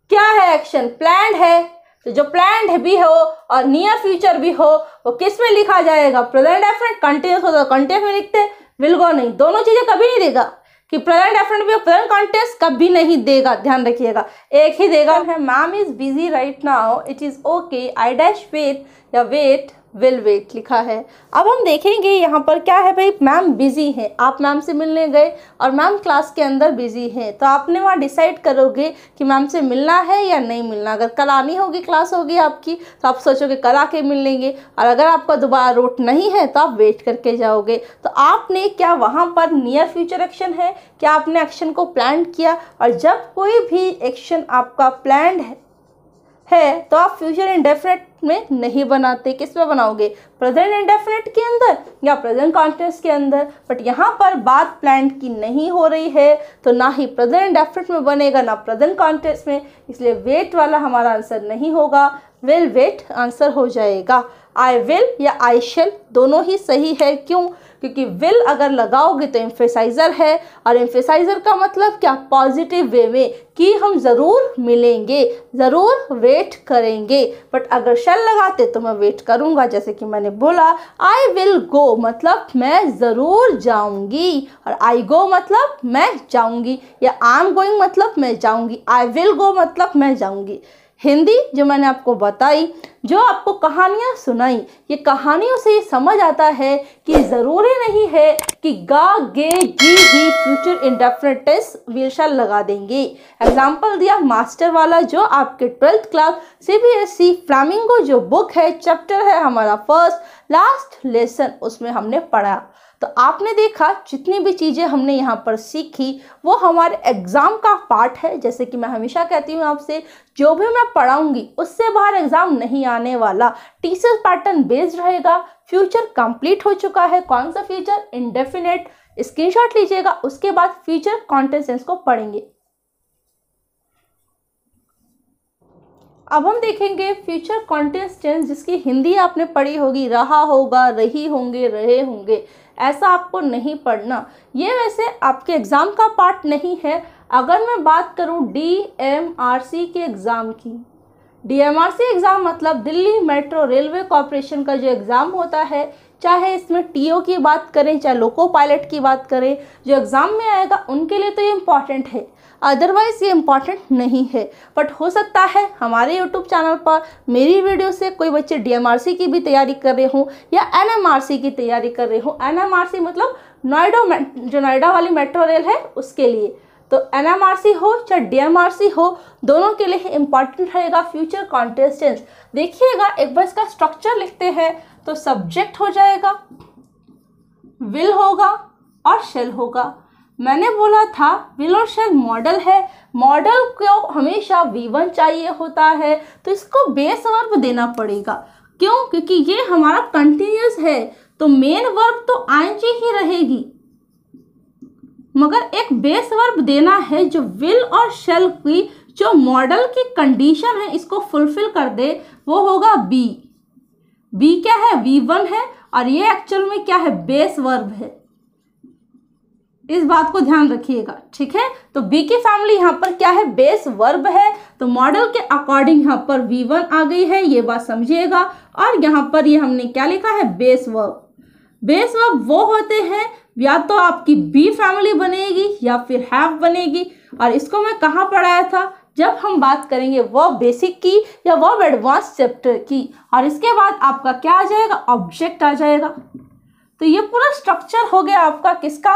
क्या है एक्शन प्लान है तो जो प्लान भी हो और नियर फ्यूचर भी हो वो किस में लिखा जाएगा प्रेजेंट एफरेंट कंटिन्यूस हो तो कंटिन्यूस में लिखते विल गो नहीं दोनों चीज़ें कभी नहीं देगा कि प्रेजेंट डेफिनेट भी प्रेजेंट कॉन्टेस्ट कभी नहीं देगा ध्यान रखिएगा एक ही देगा ma'am is busy right now it is okay I dash wait या वेट विल वेट लिखा है अब हम देखेंगे यहाँ पर क्या है भाई मैम बिज़ी हैं आप मैम से मिलने गए और मैम क्लास के अंदर बिज़ी हैं तो आपने वहाँ डिसाइड करोगे कि मैम से मिलना है या नहीं मिलना अगर कल आनी होगी क्लास होगी आपकी तो आप सोचोगे कल आके मिल लेंगे और अगर आपका दोबारा रूट नहीं है तो आप वेट करके जाओगे तो आपने क्या वहाँ पर नियर फ्यूचर एक्शन है क्या आपने एक्शन को प्लान किया और जब कोई भी एक्शन आपका प्लान है तो आप फ्यूचर इंडेफिनेट में नहीं बनाते किस में बनाओगे प्रेजेंट इंडेफिनेट के अंदर या प्रेजेंट कॉन्टिन्यूस के अंदर बट यहाँ पर बात प्लांट की नहीं हो रही है तो ना ही प्रेजेंट इंडेफिनेट में बनेगा ना प्रेजेंट कॉन्टिन्यूस में इसलिए वेट वाला हमारा आंसर नहीं होगा विल वेट आंसर हो जाएगा आई विल या आई शेल दोनों ही सही है क्यों क्योंकि विल अगर लगाओगे तो एम्फेसाइज़र है और एम्फेसाइज़र का मतलब क्या पॉजिटिव वे में कि हम ज़रूर मिलेंगे ज़रूर वेट करेंगे बट अगर शेल लगाते तो मैं वेट करूँगा जैसे कि मैंने ने बोला आई विल गो मतलब मैं ज़रूर जाऊंगी और आई गो मतलब मैं जाऊंगी या आई एम गोइंग मतलब मैं जाऊंगी आई विल गो मतलब मैं जाऊंगी हिंदी जो मैंने आपको बताई जो आपको कहानियाँ सुनाई ये कहानियों से ये समझ आता है कि ज़रूरी नहीं है कि गा गे गी ही फ्यूचर इंडेफिनेटेस टेस्ट लगा देंगे एग्जाम्पल दिया मास्टर वाला जो आपके twelfth class C B S E flamingo जो बुक है चैप्टर है हमारा फर्स्ट लास्ट लेसन उसमें हमने पढ़ा तो आपने देखा जितनी भी चीज़ें हमने यहाँ पर सीखी वो हमारे एग्ज़ाम का पार्ट है जैसे कि मैं हमेशा कहती हूँ आपसे जो भी मैं पढ़ाऊँगी उससे बाहर एग्ज़ाम नहीं आने वाला टीचर पैटर्न बेस्ड रहेगा फ्यूचर कंप्लीट हो चुका है कौन सा फ्यूचर इनडेफिनेट स्क्रीनशॉट लीजिएगा उसके बाद फ्यूचर कॉन्टेंसेंस को पढ़ेंगे अब हम देखेंगे फ्यूचर कॉन्टेंस टेंस जिसकी हिंदी आपने पढ़ी होगी रहा होगा रही होंगे रहे होंगे ऐसा आपको नहीं पढ़ना ये वैसे आपके एग्ज़ाम का पार्ट नहीं है अगर मैं बात करूँ डी एम आर सी के एग्ज़ाम की D M R C exam मतलब दिल्ली मेट्रो रेलवे कॉरपोरेशन का जो एग्ज़ाम होता है चाहे इसमें टीओ की बात करें चाहे लोको पायलट की बात करें जो एग्ज़ाम में आएगा उनके लिए तो ये इम्पॉर्टेंट है अदरवाइज़ ये इम्पॉर्टेंट नहीं है बट हो सकता है हमारे यूट्यूब चैनल पर मेरी वीडियो से कोई बच्चे डी की भी तैयारी कर रहे हों या एन की तैयारी कर रहे हों एन मतलब नोएडा जो नोएडा वाली मेट्रो रेल है उसके लिए तो एन हो चाहे डीएमआरसी हो दोनों के लिए इम्पॉर्टेंट रहेगा फ्यूचर कॉन्टेस्टेंट्स देखिएगा एक बार इसका स्ट्रक्चर लिखते हैं तो सब्जेक्ट हो जाएगा विल होगा और शेल होगा मैंने बोला था विल और शेल मॉडल है मॉडल को हमेशा वी वन चाहिए होता है तो इसको बेस वर्ब देना पड़ेगा क्यों क्योंकि ये हमारा कंटिन्यूस है तो मेन वर्ब तो आईएनजी ही रहेगी मगर एक बेस वर्ब देना है जो विल और शेल की जो मॉडल की कंडीशन है इसको फुलफिल कर दे वो होगा बी बी क्या है वी वन है और ये एक्चुअल में क्या है बेस वर्ब है इस बात को ध्यान रखिएगा ठीक है तो बी की फैमिली यहाँ पर क्या है बेस वर्ब है तो मॉडल के अकॉर्डिंग यहाँ पर वी वन आ गई है ये बात समझिएगा और यहाँ पर ये हमने क्या लिखा है बेस वर्ब बेस वर्ब वो होते हैं या तो आपकी बी फैमिली बनेगी या फिर हैव बनेगी और इसको मैं कहाँ पढ़ाया था जब हम बात करेंगे वर्ब बेसिक की या वर्ब एडवांस चैप्टर की और इसके बाद आपका क्या आ जाएगा ऑब्जेक्ट आ जाएगा तो ये पूरा स्ट्रक्चर हो गया आपका किसका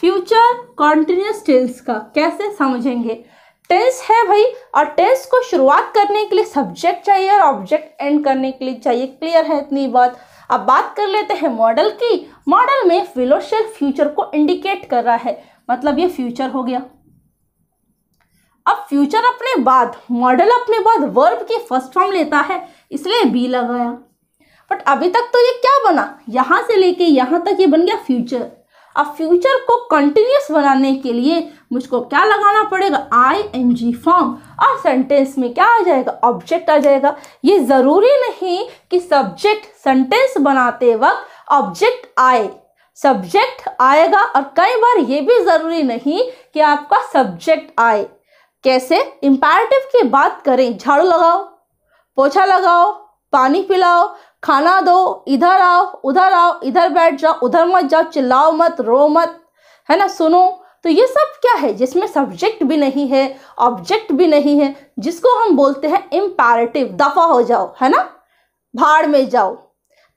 फ्यूचर कॉन्टिन्यूस टेंस का कैसे समझेंगे टेंस है भाई और टेंस को शुरुआत करने के लिए सब्जेक्ट चाहिए और ऑब्जेक्ट एंड करने के लिए चाहिए क्लियर है इतनी बात अब बात कर लेते हैं मॉडल की मॉडल में फिलोशल फ्यूचर को इंडिकेट कर रहा है मतलब ये फ्यूचर हो गया अब फ्यूचर अपने बाद मॉडल अपने बाद वर्ब की फर्स्ट फॉर्म लेता है इसलिए बी लगाया बट अभी तक तो ये क्या बना यहाँ से लेके यहाँ तक ये बन गया फ्यूचर अब फ्यूचर को कंटिन्यूस बनाने के लिए मुझको क्या लगाना पड़ेगा आई एन जी फॉर्म और सेंटेंस में क्या आ जाएगा ऑब्जेक्ट आ जाएगा ये ज़रूरी नहीं कि सब्जेक्ट सेंटेंस बनाते वक्त ऑब्जेक्ट आए सब्जेक्ट आएगा और कई बार ये भी ज़रूरी नहीं कि आपका सब्जेक्ट आए कैसे इम्पेरेटिव की बात करें झाड़ू लगाओ पोछा लगाओ पानी पिलाओ खाना दो इधर आओ उधर आओ इधर बैठ जाओ उधर मत जाओ चिल्लाओ मत रो मत है ना सुनो तो ये सब क्या है जिसमें सब्जेक्ट भी नहीं है ऑब्जेक्ट भी नहीं है जिसको हम बोलते हैं इम्पेरेटिव दफा हो जाओ है ना भाड़ में जाओ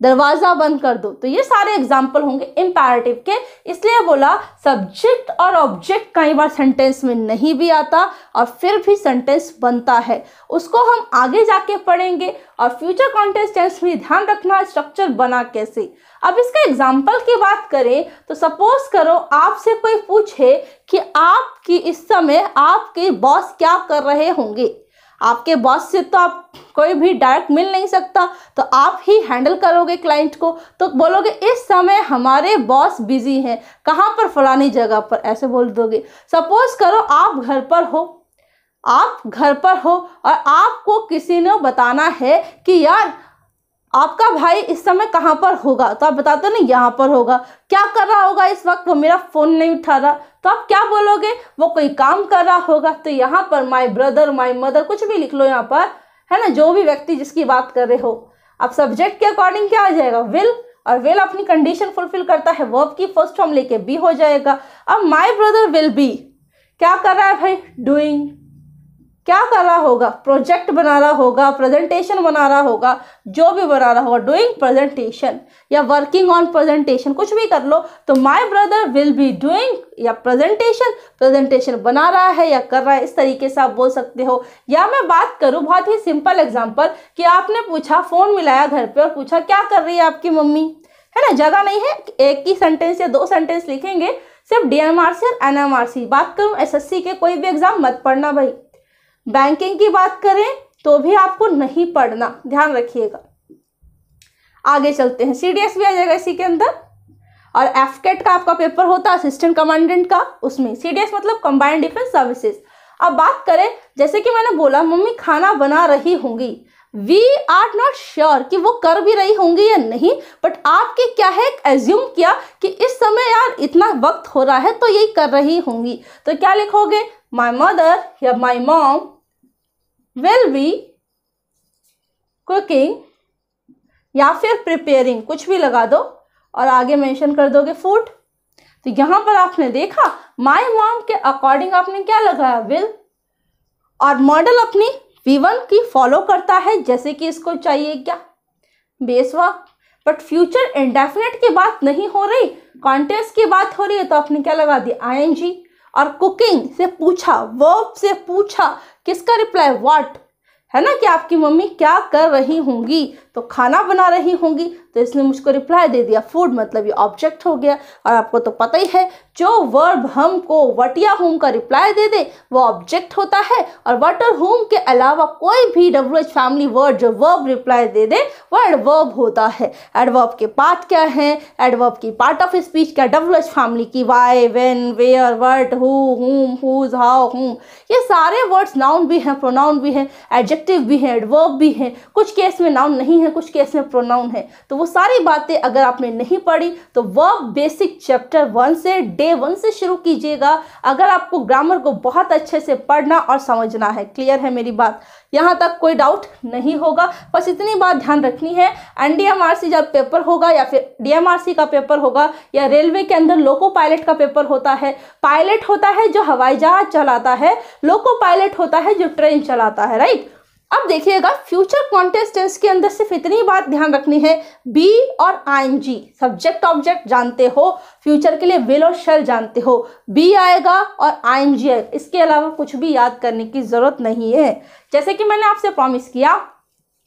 दरवाज़ा बंद कर दो तो ये सारे एग्जाम्पल होंगे इम्पेरेटिव के इसलिए बोला सब्जेक्ट और ऑब्जेक्ट कई बार सेंटेंस में नहीं भी आता और फिर भी सेंटेंस बनता है उसको हम आगे जाके पढ़ेंगे और फ्यूचर कॉन्टेंस टेंस में ध्यान रखना स्ट्रक्चर बना कैसे अब इसका एग्जाम्पल की बात करें तो सपोज करो आपसे कोई पूछे कि आपकी इस समय आपके बॉस क्या कर रहे होंगे आपके बॉस से तो आप कोई भी डायरेक्ट मिल नहीं सकता तो आप ही हैंडल करोगे क्लाइंट को तो बोलोगे इस समय हमारे बॉस बिजी हैं कहाँ पर फलानी जगह पर ऐसे बोल दोगे सपोज करो आप घर पर हो आप घर पर हो और आपको किसी ने बताना है कि यार आपका भाई इस समय कहाँ पर होगा तो आप बताते हो ना यहाँ पर होगा क्या कर रहा होगा इस वक्त वो मेरा फ़ोन नहीं उठा रहा तो आप क्या बोलोगे वो कोई काम कर रहा होगा तो यहाँ पर माई ब्रदर माई मदर कुछ भी लिख लो यहाँ पर है ना जो भी व्यक्ति जिसकी बात कर रहे हो अब सब्जेक्ट के अकॉर्डिंग क्या आ जाएगा विल और विल अपनी कंडीशन फुलफिल करता है वर्ब की फर्स्ट फॉर्म लेके बी हो जाएगा अब माई ब्रदर विल बी क्या कर रहा है भाई डूइंग क्या कर रहा होगा प्रोजेक्ट बना रहा होगा प्रेजेंटेशन बना रहा होगा जो भी बना रहा होगा डूइंग प्रेजेंटेशन या वर्किंग ऑन प्रेजेंटेशन कुछ भी कर लो तो my brother will be doing या प्रेजेंटेशन प्रेजेंटेशन बना रहा है या कर रहा है इस तरीके से आप बोल सकते हो या मैं बात करूँ बहुत ही सिंपल एग्जाम्पल कि आपने पूछा फ़ोन मिलाया घर पर और पूछा क्या कर रही है आपकी मम्मी है ना जगह नहीं है एक ही सेंटेंस या दो सेंटेंस लिखेंगे सिर्फ डी एम आर सी और एन एम आर सी बात करूँ एस एस सी के कोई भी एग्ज़ाम मत पढ़ना भाई बैंकिंग की बात करें तो भी आपको नहीं पढ़ना ध्यान रखिएगा आगे चलते हैं सी भी आ जाएगा इसी के अंदर और एफकेट का आपका पेपर होता है असिस्टेंट कमांडेंट का उसमें सीडीएस मतलब कंबाइंड डिफेंस सर्विसेज अब बात करें जैसे कि मैंने बोला मम्मी खाना बना रही होंगी वी आर नॉट श्योर कि वो कर भी रही होंगी या नहीं बट आपके क्या है एज्यूम किया कि इस समय यार इतना वक्त हो रहा है तो यही कर रही होंगी तो क्या लिखोगे माई मदर या my mom will be cooking या फिर प्रिपेयरिंग कुछ भी लगा दो और आगे मेंशन कर दोगे फूड तो यहां पर आपने देखा माय मॉम के अकॉर्डिंग आपने क्या लगाया विल और मॉडल अपनी वन की फॉलो करता है जैसे कि इसको चाहिए क्या बेसवा बट फ्यूचर इंडेफिनेट की बात नहीं हो रही कॉन्टेस्ट की बात हो रही है तो आपने क्या लगा दी आई एन जी और कुकिंग से पूछा वर्ब से पूछा किसका रिप्लाई वाट है ना कि आपकी मम्मी क्या कर रही होंगी तो खाना बना रही होंगी तो इसने मुझको रिप्लाई दे दिया फूड मतलब ये ऑब्जेक्ट हो गया और आपको तो पता ही है जो वर्ब हमको वटिया होम का रिप्लाई दे दे वो ऑब्जेक्ट होता है और वटर होम के अलावा कोई भी डब्ल्यू एच फैमिली वर्ड जो वर्ब रिप्लाई दे दे वो एडवर्ब होता है एडवर्ब के पार्ट क्या है एडवर्ब की पार्ट ऑफ स्पीच क्या डब्ल्यू एच फैमिली की why when where what whom whose how whom ये सारे वर्ड्स नाउन भी हैं प्रोनाउन भी हैं एडजेक्टिव भी हैं एडवर्ब भी हैं कुछ केस में नाउन नहीं है है कुछ केस में प्रोनाउन है तो वो सारी बातें अगर आपने नहीं पढ़ी तो वह बेसिक चैप्टर वन से डे वन से शुरू कीजिएगा अगर आपको ग्रामर को बहुत अच्छे से पढ़ना और समझना है क्लियर है मेरी बात यहाँ तक कोई डाउट नहीं होगा बस इतनी बात ध्यान रखनी है एनडीएमआरसी जब पेपर होगा या फिर डीएमआरसी का पेपर होगा या रेलवे के अंदर लोको पायलट का पेपर होता है पायलट होता है जो हवाई जहाज चलाता है लोको पायलट होता है जो ट्रेन चलाता है राइट अब देखिएगा फ्यूचर कॉन्टेस्टेंस के अंदर सिर्फ इतनी बात ध्यान रखनी है बी और जी सब्जेक्ट ऑब्जेक्ट जानते हो फ्यूचर के लिए विल और शेल जानते हो बी आएगा और जी आएगा इसके अलावा कुछ भी याद करने की ज़रूरत नहीं है जैसे कि मैंने आपसे प्रॉमिस किया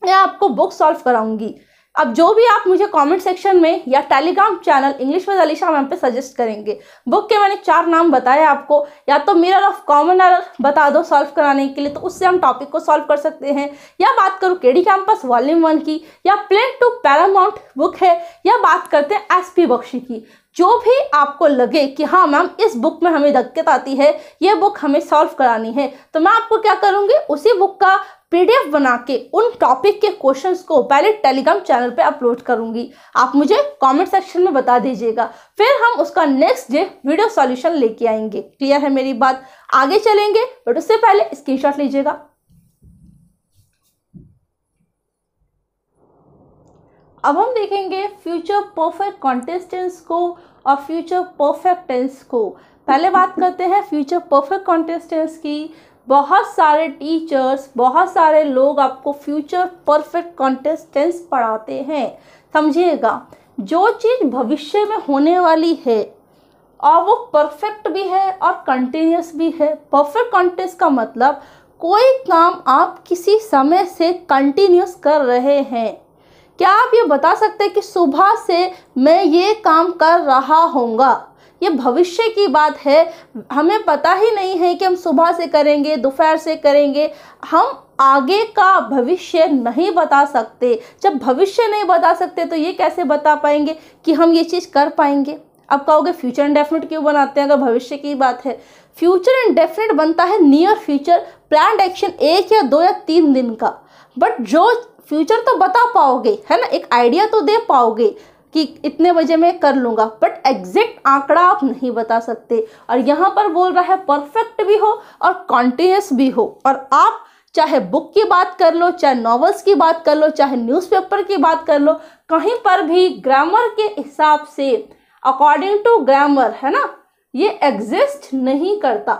मैं आपको बुक सॉल्व कराऊंगी अब जो भी आप मुझे कमेंट सेक्शन में या Telegram channel English with Alisha ma'am पे सजेस्ट करेंगे बुक के मैंने चार नाम बताए आपको या तो मिरर ऑफ कॉमन एरर बता दो सॉल्व कराने के लिए तो उससे हम टॉपिक को सॉल्व कर सकते हैं या बात करूँ केडी कैंपस वॉल्यूम वन की या प्लेन टू पैरामाउंट बुक है या बात करते हैं एस पी बख्शी की जो भी आपको लगे कि हाँ मैम इस बुक में हमें दिक्कत आती है ये बुक हमें सॉल्व करानी है तो मैं आपको क्या करूँगी उसी बुक का पीडीएफ बना के उन टॉपिक के क्वेश्चंस को पहले टेलीग्राम चैनल पे अपलोड करूंगी आप मुझे कमेंट सेक्शन में बता दीजिएगा फिर हम उसका नेक्स्ट डे वीडियो सॉल्यूशन लेके आएंगे क्लियर है मेरी बात आगे चलेंगे बट उससे पहले स्क्रीनशॉट लीजिएगा अब हम देखेंगे फ्यूचर परफेक्ट कॉन्टेस्टेंट्स को और फ्यूचर परफेक्ट टेंस को पहले बात करते हैं फ्यूचर परफेक्ट कॉन्टेस्टेंट्स की बहुत सारे टीचर्स बहुत सारे लोग आपको फ्यूचर परफेक्ट कॉन्टेस्टेंस पढ़ाते हैं समझिएगा जो चीज़ भविष्य में होने वाली है और वो परफेक्ट भी है और कंटिन्यूस भी है परफेक्ट कॉन्टेस्ट का मतलब कोई काम आप किसी समय से कंटिन्यूस कर रहे हैं क्या आप ये बता सकते हैं कि सुबह से मैं ये काम कर रहा होऊंगा ये भविष्य की बात है हमें पता ही नहीं है कि हम सुबह से करेंगे दोपहर से करेंगे हम आगे का भविष्य नहीं बता सकते जब भविष्य नहीं बता सकते तो ये कैसे बता पाएंगे कि हम ये चीज़ कर पाएंगे अब कहोगे फ्यूचर इंडेफिनिट क्यों बनाते हैं अगर भविष्य की बात है फ्यूचर इंडेफिनिट बनता है नियर फ्यूचर प्लान एक्शन एक या दो या तीन दिन का बट जो फ्यूचर तो बता पाओगे है ना एक आइडिया तो दे पाओगे कि इतने बजे मैं कर लूँगा बट एग्जैक्ट आंकड़ा आप नहीं बता सकते और यहाँ पर बोल रहा है परफेक्ट भी हो और कॉन्टीन्यूस भी हो और आप चाहे बुक की बात कर लो चाहे नॉवेल्स की बात कर लो चाहे न्यूज़पेपर की बात कर लो कहीं पर भी ग्रामर के हिसाब से अकॉर्डिंग टू ग्रामर है ना ये एग्जिस्ट नहीं करता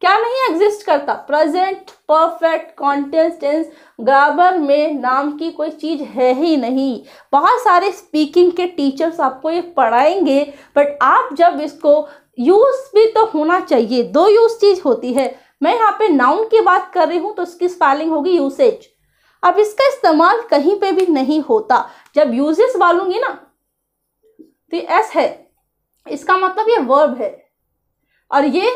क्या नहीं एग्जिस्ट करता प्रेजेंट परफेक्ट कॉन्टेस्टेंस ग्रामर में नाम की कोई चीज़ है ही नहीं बहुत सारे स्पीकिंग के टीचर्स आपको ये पढ़ाएंगे बट आप जब इसको यूज़ भी तो होना चाहिए दो यूज़ चीज़ होती है मैं यहाँ पे नाउन की बात कर रही हूँ तो उसकी स्पेलिंग होगी यूसेज अब इसका इस्तेमाल कहीं पे भी नहीं होता जब यूजेस वालूंगी ना तो एस है इसका मतलब ये वर्ब है और ये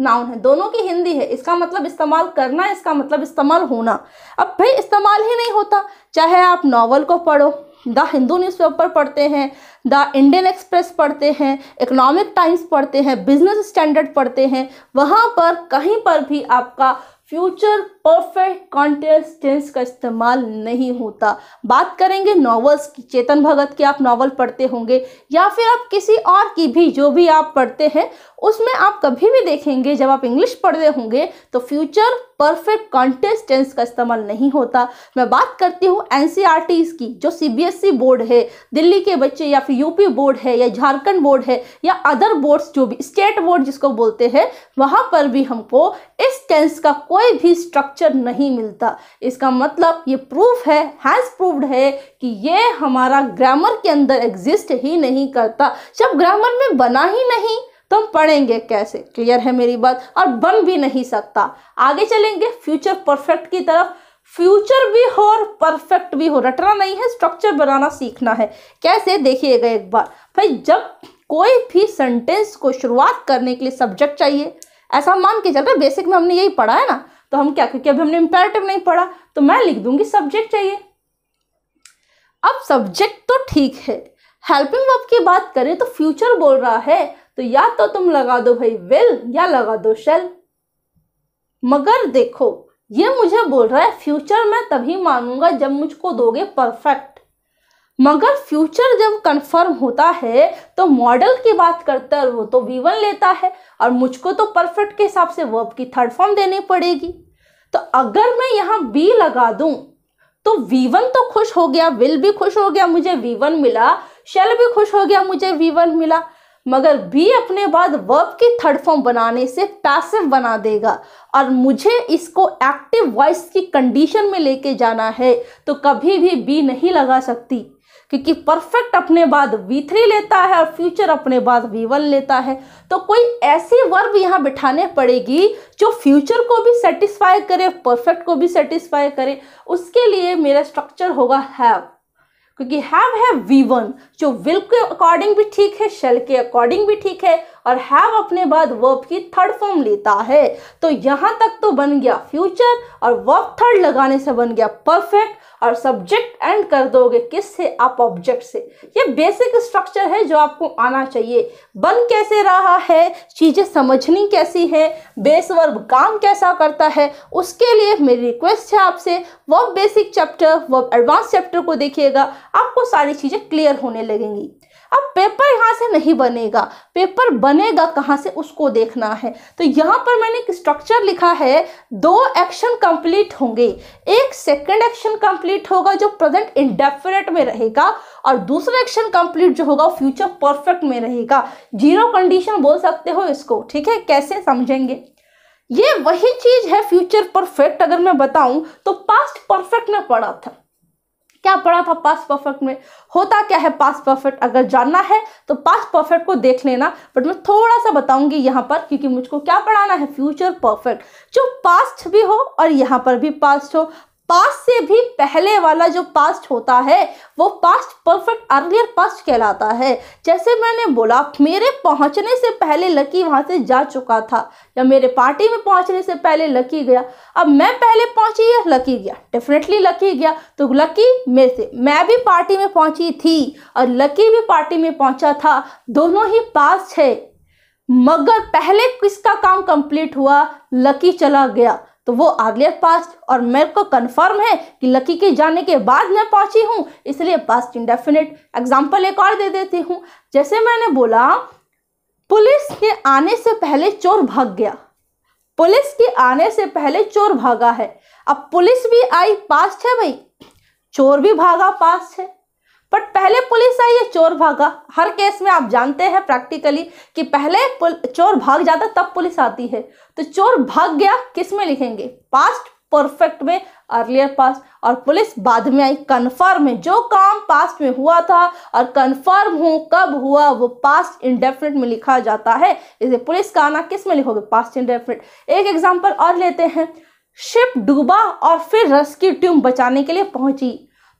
नाउन है दोनों की हिंदी है इसका मतलब इस्तेमाल करना इसका मतलब इस्तेमाल होना अब भाई इस्तेमाल ही नहीं होता चाहे आप नावल को पढ़ो द हिंदू न्यूज़पेपर पढ़ते हैं द इंडियन एक्सप्रेस पढ़ते हैं इकोनॉमिक टाइम्स पढ़ते हैं बिजनेस स्टैंडर्ड पढ़ते हैं वहाँ पर कहीं पर भी आपका फ्यूचर परफेक्ट कॉन्टेंस टेंस का इस्तेमाल नहीं होता बात करेंगे नॉवल्स की चेतन भगत के आप नॉवल पढ़ते होंगे या फिर आप किसी और की भी जो भी आप पढ़ते हैं उसमें आप कभी भी देखेंगे जब आप इंग्लिश पढ़ते होंगे तो फ्यूचर परफेक्ट कॉन्टेस्ट टेंस का इस्तेमाल नहीं होता मैं बात करती हूँ एन की जो सी बोर्ड है दिल्ली के बच्चे या फिर यूपी बोर्ड है या झारखंड बोर्ड है या अदर बोर्ड्स जो भी स्टेट बोर्ड जिसको बोलते हैं वहाँ पर भी हमको इस टेंस का कोई भी स्ट्रक्चर नहीं मिलता इसका मतलब ये प्रूफ है हैज़ प्रूव्ड है कि ये हमारा ग्रामर के अंदर एग्जिस्ट ही नहीं करता जब ग्रामर में बना ही नहीं तो हम पढ़ेंगे कैसे क्लियर है मेरी बात और बन भी नहीं सकता आगे चलेंगे फ्यूचर परफेक्ट की तरफ फ्यूचर भी हो और परफेक्ट भी हो रटना नहीं है स्ट्रक्चर बनाना सीखना है कैसे देखिएगा एक बार भाई जब कोई भी सेंटेंस को शुरुआत करने के लिए सब्जेक्ट चाहिए ऐसा मान के चलता बेसिक में हमने यही पढ़ा है ना तो हम क्या क्योंकि अभी हमने इंपेरेटिव नहीं पढ़ा तो मैं लिख दूंगी सब्जेक्ट चाहिए अब सब्जेक्ट तो ठीक है हेल्पिंग वर्ब की बात करें तो फ्यूचर बोल रहा है तो या तो तुम लगा दो भाई विल या लगा दो शेल मगर देखो ये मुझे बोल रहा है फ्यूचर मैं तभी मानूंगा जब मुझको दोगे परफेक्ट मगर फ्यूचर जब कंफर्म होता है तो मॉडल की बात करते वो तो वी वन लेता है और मुझको तो परफेक्ट के हिसाब से वर्ब की थर्ड फॉर्म देनी पड़ेगी तो अगर मैं यहाँ बी लगा दूँ तो वी वन तो खुश हो गया विल भी खुश हो गया मुझे वी वन मिला शेल भी खुश हो गया मुझे वी वन मिला मगर बी अपने बाद वर्ब की थर्ड फॉर्म बनाने से पैसिव बना देगा और मुझे इसको एक्टिव वॉइस की कंडीशन में लेके जाना है तो कभी भी बी नहीं लगा सकती क्योंकि परफेक्ट अपने बाद वी थ्री लेता है और फ्यूचर अपने बाद वी वन लेता है तो कोई ऐसी वर्ब यहाँ बिठाने पड़ेगी जो फ्यूचर को भी सेटिस्फाई करे परफेक्ट को भी सेटिस्फाई करे उसके लिए मेरा स्ट्रक्चर होगा हैव क्योंकि हैव है वी वन जो विल के अकॉर्डिंग भी ठीक है शेल के अकॉर्डिंग भी ठीक है और हैव अपने बाद वर्ब की थर्ड फॉर्म लेता है तो यहाँ तक तो बन गया फ्यूचर और वर्ब थर्ड लगाने से बन गया परफेक्ट और सब्जेक्ट एंड कर दोगे किस से आप ऑब्जेक्ट से ये बेसिक स्ट्रक्चर है जो आपको आना चाहिए बन कैसे रहा है चीज़ें समझनी कैसी है बेस वर्ब काम कैसा करता है उसके लिए मेरी रिक्वेस्ट है आपसे वह बेसिक चैप्टर वह एडवांस चैप्टर को देखिएगा आपको सारी चीज़ें क्लियर होने लगेंगी अब पेपर यहाँ से नहीं बनेगा पेपर बनेगा कहाँ से उसको देखना है तो यहाँ पर मैंने एक स्ट्रक्चर लिखा है दो एक्शन कंप्लीट होंगे एक सेकंड एक्शन कंप्लीट होगा जो प्रेजेंट इंडेफिनेट में रहेगा और दूसरा एक्शन कंप्लीट जो होगा फ्यूचर परफेक्ट में रहेगा जीरो कंडीशन बोल सकते हो इसको ठीक है कैसे समझेंगे ये वही चीज़ है फ्यूचर परफेक्ट अगर मैं बताऊं तो पास्ट परफेक्ट में पड़ा था क्या पड़ा था पास परफेक्ट में होता क्या है पास परफेक्ट अगर जानना है तो पास परफेक्ट को देख लेना बट मैं थोड़ा सा बताऊंगी यहाँ पर क्योंकि मुझको क्या पढ़ाना है फ्यूचर परफेक्ट जो पास्ट भी हो और यहाँ पर भी पास्ट हो पास्ट से भी पहले वाला जो पास्ट होता है वो पास्ट परफेक्ट अर्लियर पास्ट कहलाता है जैसे मैंने बोला मेरे पहुंचने से पहले लकी वहां से जा चुका था या मेरे पार्टी में पहुंचने से पहले लकी गया अब मैं पहले पहुंची या लकी गया डेफिनेटली लकी गया तो लकी मेरे से मैं भी पार्टी में पहुंची थी और लकी भी पार्टी में पहुंचा था दोनों ही पास्ट है मगर पहले किसका काम कंप्लीट हुआ लकी चला गया तो वो आदलिया पास्ट पास और मेरे को कंफर्म है कि लकी के जाने के बाद मैं पहुंची हूँ इसलिए पास्ट इंडेफिनेट एग्जाम्पल एक और दे देती हूँ जैसे मैंने बोला पुलिस के आने से पहले चोर भाग गया पुलिस के आने से पहले चोर भागा है अब पुलिस भी आई पास्ट है भाई चोर भी भागा पास्ट है बट पहले पुलिस आई है चोर भागा हर केस में आप जानते हैं प्रैक्टिकली कि पहले चोर भाग जाता तब पुलिस आती है तो चोर भाग गया किस में लिखेंगे पास्ट परफेक्ट में अर्लियर पास्ट और पुलिस बाद में आई कन्फर्म है जो काम पास्ट में हुआ था और कन्फर्म हो कब हुआ वो पास्ट इंडेफिनिट में लिखा जाता है इसे पुलिस का आना किस में लिखोगे पास्ट इंडेफिनिट एक एग्जाम्पल और लेते हैं शिप डूबा और फिर रेस्क्यू टीम बचाने के लिए पहुंची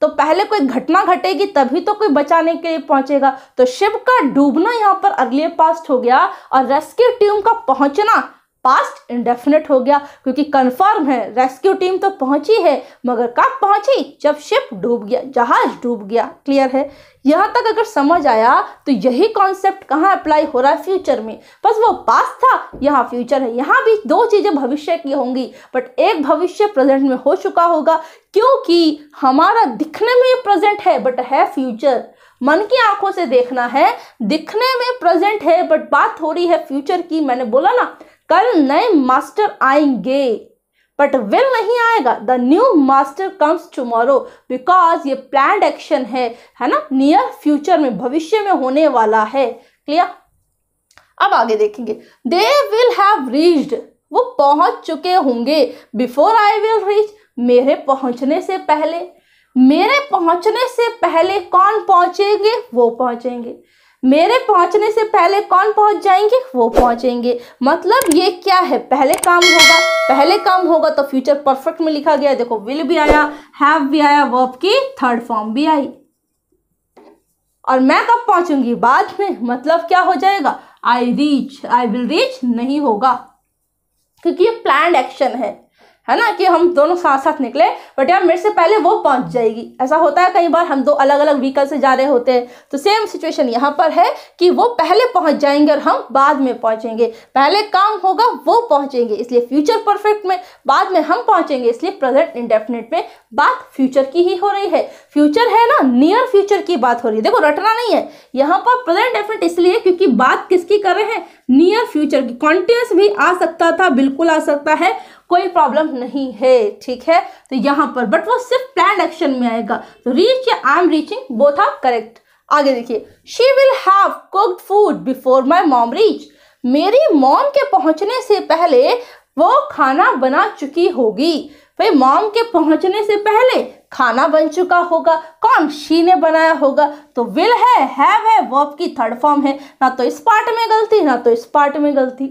तो पहले कोई घटना घटेगी तभी तो कोई बचाने के लिए पहुंचेगा तो शिव का डूबना यहाँ पर अगले पास्ट हो गया और रेस्क्यू टीम का पहुंचना पास्ट इंडेफिनेट हो गया क्योंकि कंफर्म है रेस्क्यू टीम तो पहुंची है मगर कब पहुंची जब शिप डूब गया जहाज डूब गया क्लियर है यहाँ तक अगर समझ आया तो यही कॉन्सेप्ट कहाँ अप्लाई हो रहा है फ्यूचर में बस वो पास था यहाँ फ्यूचर है यहाँ भी दो चीज़ें भविष्य की होंगी बट एक भविष्य प्रेजेंट में हो चुका होगा क्योंकि हमारा दिखने में प्रेजेंट है बट है फ्यूचर मन की आंखों से देखना है दिखने में प्रेजेंट है बट बात हो रही है फ्यूचर की मैंने बोला ना कल नए मास्टर आएंगे बट विल नहीं आएगा the new master comes tomorrow because ये प्लान एक्शन है है ना नियर फ्यूचर में भविष्य में होने वाला है क्लियर अब आगे देखेंगे दे विल हैव रीच्ड वो पहुंच चुके होंगे बिफोर आई विल रीच मेरे पहुंचने से पहले मेरे पहुंचने से पहले कौन पहुंचेंगे वो पहुंचेंगे मेरे पहुंचने से पहले कौन पहुंच जाएंगे वो पहुंचेंगे मतलब ये क्या है पहले काम होगा पहले काम होगा तो फ्यूचर परफेक्ट में लिखा गया देखो विल भी आया हैव भी आया वर्ब की थर्ड फॉर्म भी आई और मैं कब पहुंचूंगी बाद में मतलब क्या हो जाएगा I reach I will reach नहीं होगा क्योंकि ये प्लान एक्शन है है ना कि हम दोनों साथ साथ निकले बट यार मेरे से पहले वो पहुंच जाएगी ऐसा होता है कई बार हम दो अलग अलग व्हीकल से जा रहे होते हैं तो सेम सिचुएशन यहाँ पर है कि वो पहले पहुंच जाएंगे और हम बाद में पहुंचेंगे पहले काम होगा वो पहुंचेंगे इसलिए फ्यूचर परफेक्ट में बाद में हम पहुंचेंगे इसलिए प्रेजेंट इंडेफिनेट में बात फ्यूचर की ही हो रही है फ्यूचर है ना नियर फ्यूचर की बात हो रही है देखो रटना नहीं है यहाँ पर प्रेजेंट डेफिनेट इसलिए क्योंकि बात किसकी कर रहे हैं नियर फ्यूचर की कॉन्टिन्यूस भी आ सकता था बिल्कुल आ सकता है कोई प्रॉब्लम नहीं है ठीक है तो यहाँ पर बट वो सिर्फ प्लान एक्शन में आएगा तो रीच या I am reaching both are correct आगे देखिए she will have cooked food before my mom reach मेरी मॉम के पहुंचने से पहले वो खाना बना चुकी होगी भाई मॉम के पहुंचने से पहले खाना बन चुका होगा कौन शी ने बनाया होगा तो विल है हैव है वर्ब की थर्ड फॉर्म है ना तो इस पार्ट में गलती ना तो इस पार्ट में गलती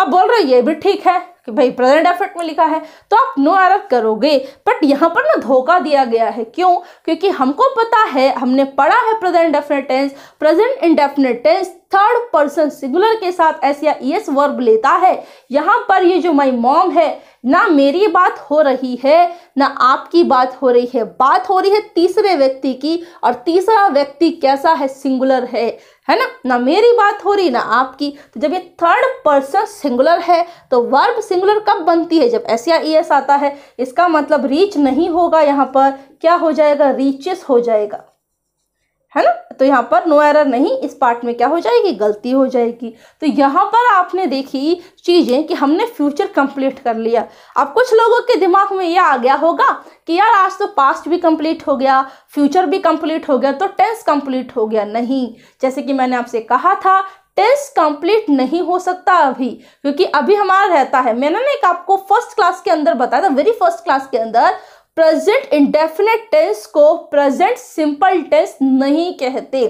अब बोल रहे हो ये भी ठीक है कि भाई प्रेजेंट एफर्ट में लिखा है तो आप नो एरर करोगे बट यहाँ पर ना धोखा दिया गया है क्यों क्योंकि हमको पता है हमने पढ़ा है present definite tense present indefinite tense third person singular के साथ एस या एस e वर्ब लेता है यहाँ पर ये जो माई मॉम है ना मेरी बात हो रही है ना आपकी बात हो रही है बात हो रही है तीसरे व्यक्ति की और तीसरा व्यक्ति कैसा है सिंगुलर है है ना ना मेरी बात हो रही ना आपकी तो जब ये थर्ड पर्सन सिंगुलर है तो वर्ब सिंगुलर कब बनती है जब एस या एस e आता है इसका मतलब रीच नहीं होगा यहाँ पर क्या हो जाएगा रीचेस हो जाएगा है ना तो यहाँ पर नो एरर नहीं इस पार्ट में क्या हो जाएगी गलती हो जाएगी तो यहाँ पर आपने देखी चीज़ें कि हमने फ्यूचर कंप्लीट कर लिया अब कुछ लोगों के दिमाग में यह आ गया होगा कि यार आज तो पास्ट भी कंप्लीट हो गया फ्यूचर भी कंप्लीट हो गया तो टेंस कंप्लीट हो गया नहीं जैसे कि मैंने आपसे कहा था टेंस कंप्लीट नहीं हो सकता अभी क्योंकि अभी हमारा रहता है मैंने ना एक आपको फर्स्ट क्लास के अंदर बताया था वेरी फर्स्ट क्लास के अंदर प्रेजेंट इंडेफिनेट टेंस को प्रेजेंट सिंपल टेंस नहीं कहते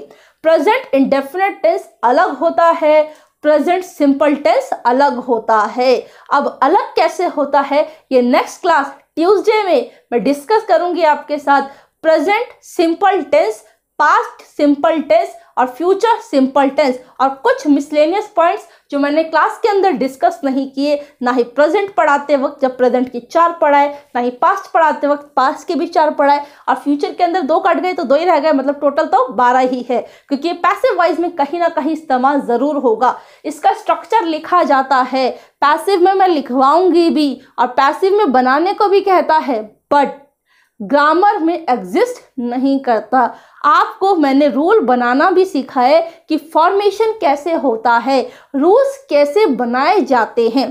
प्रेजेंट इंडेफिनेट टेंस अलग होता है प्रेजेंट सिंपल टेंस अलग होता है अब अलग कैसे होता है ये नेक्स्ट क्लास ट्यूसडे में मैं डिस्कस करूंगी आपके साथ present simple tense past simple tense और फ्यूचर सिंपल टेंस और कुछ मिसलेनियस पॉइंट्स जो मैंने क्लास के अंदर डिस्कस नहीं किए ना ही प्रेजेंट पढ़ाते वक्त जब प्रेजेंट की चार पढ़ाए ना ही पास्ट पढ़ाते वक्त पास्ट के भी चार पढ़ाए और फ्यूचर के अंदर दो कट गए तो दो ही रह गए मतलब टोटल तो बारह ही है क्योंकि पैसिव वाइज में कहीं ना कहीं इस्तेमाल ज़रूर होगा इसका स्ट्रक्चर लिखा जाता है पैसिव में मैं लिखवाऊंगी भी और पैसिव में बनाने को भी कहता है बट ग्रामर में एग्जिस्ट नहीं करता आपको मैंने रूल बनाना भी सिखाया कि फॉर्मेशन कैसे होता है रूल्स कैसे बनाए जाते हैं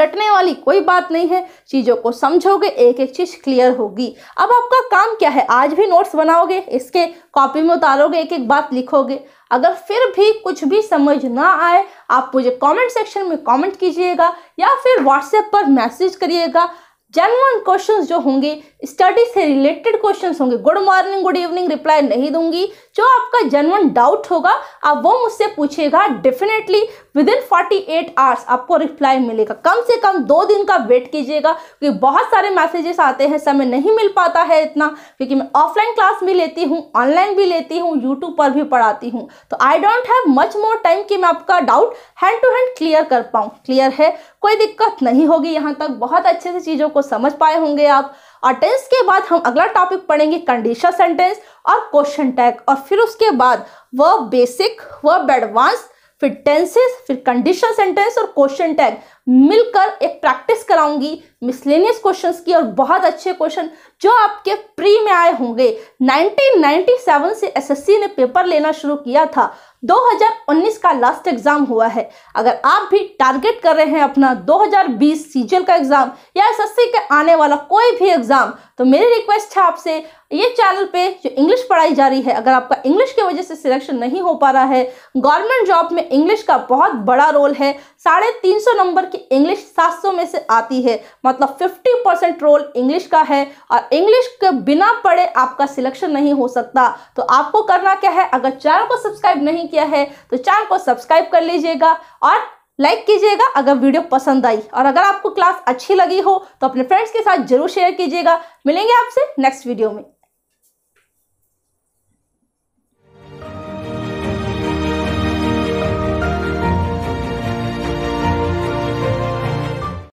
रटने वाली कोई बात नहीं है चीज़ों को समझोगे एक एक चीज़ क्लियर होगी अब आपका काम क्या है आज भी नोट्स बनाओगे इसके कॉपी में उतारोगे एक एक बात लिखोगे अगर फिर भी कुछ भी समझ ना आए आप मुझे कमेंट सेक्शन में कमेंट कीजिएगा या फिर व्हाट्सएप पर मैसेज करिएगा जेनवन क्वेश्चंस जो होंगे स्टडी से रिलेटेड क्वेश्चंस होंगे good morning good evening reply नहीं दूंगी जो आपका जनवन डाउट होगा आप वो मुझसे पूछेगा definitely within forty eight hours आपको रिप्लाई मिलेगा कम से कम दो दिन का वेट कीजिएगा क्योंकि बहुत सारे मैसेजेस आते हैं समय नहीं मिल पाता है इतना क्योंकि मैं ऑफलाइन क्लास भी लेती हूँ ऑनलाइन भी लेती हूँ यूट्यूब पर भी पढ़ाती हूँ तो I don't have much more time कि मैं आपका doubt hand to hand clear कर पाऊँ क्लियर है कोई दिक्कत नहीं होगी यहाँ तक बहुत अच्छे से चीज़ों को समझ पाए होंगे आप और टेंस के बाद हम अगला टॉपिक पढ़ेंगे कंडीशन सेंटेंस और क्वेश्चन टैग और फिर उसके बाद वह बेसिक वह एडवांस फिर टेंसेस फिर कंडीशन सेंटेंस और क्वेश्चन टैग मिलकर एक प्रैक्टिस कराऊंगी मिसलेनियस क्वेश्चंस की और बहुत अच्छे क्वेश्चन जो आपके प्री में आए होंगे 1997 से एसएससी ने पेपर लेना शुरू किया था 2019 का लास्ट एग्जाम हुआ है अगर आप भी टारगेट कर रहे हैं अपना 2020 सीजीएल का एग्जाम या एस के आने वाला कोई भी एग्जाम तो मेरी रिक्वेस्ट है आपसे ये चैनल पे जो इंग्लिश पढ़ाई जा रही है अगर आपका इंग्लिश की वजह से सिलेक्शन नहीं हो पा रहा है गवर्नमेंट जॉब में इंग्लिश का बहुत बड़ा रोल है साढ़े तीन सौ नंबर की इंग्लिश सात सौ में से आती है मतलब फिफ्टी परसेंट रोल इंग्लिश का है और इंग्लिश के बिना पढ़े आपका सिलेक्शन नहीं हो सकता तो आपको करना क्या है अगर चैनल को सब्सक्राइब नहीं किया है तो चैनल को सब्सक्राइब कर लीजिएगा और लाइक कीजिएगा अगर वीडियो पसंद आई और अगर आपको क्लास अच्छी लगी हो तो अपने फ्रेंड्स के साथ जरूर शेयर कीजिएगा मिलेंगे आपसे नेक्स्ट वीडियो में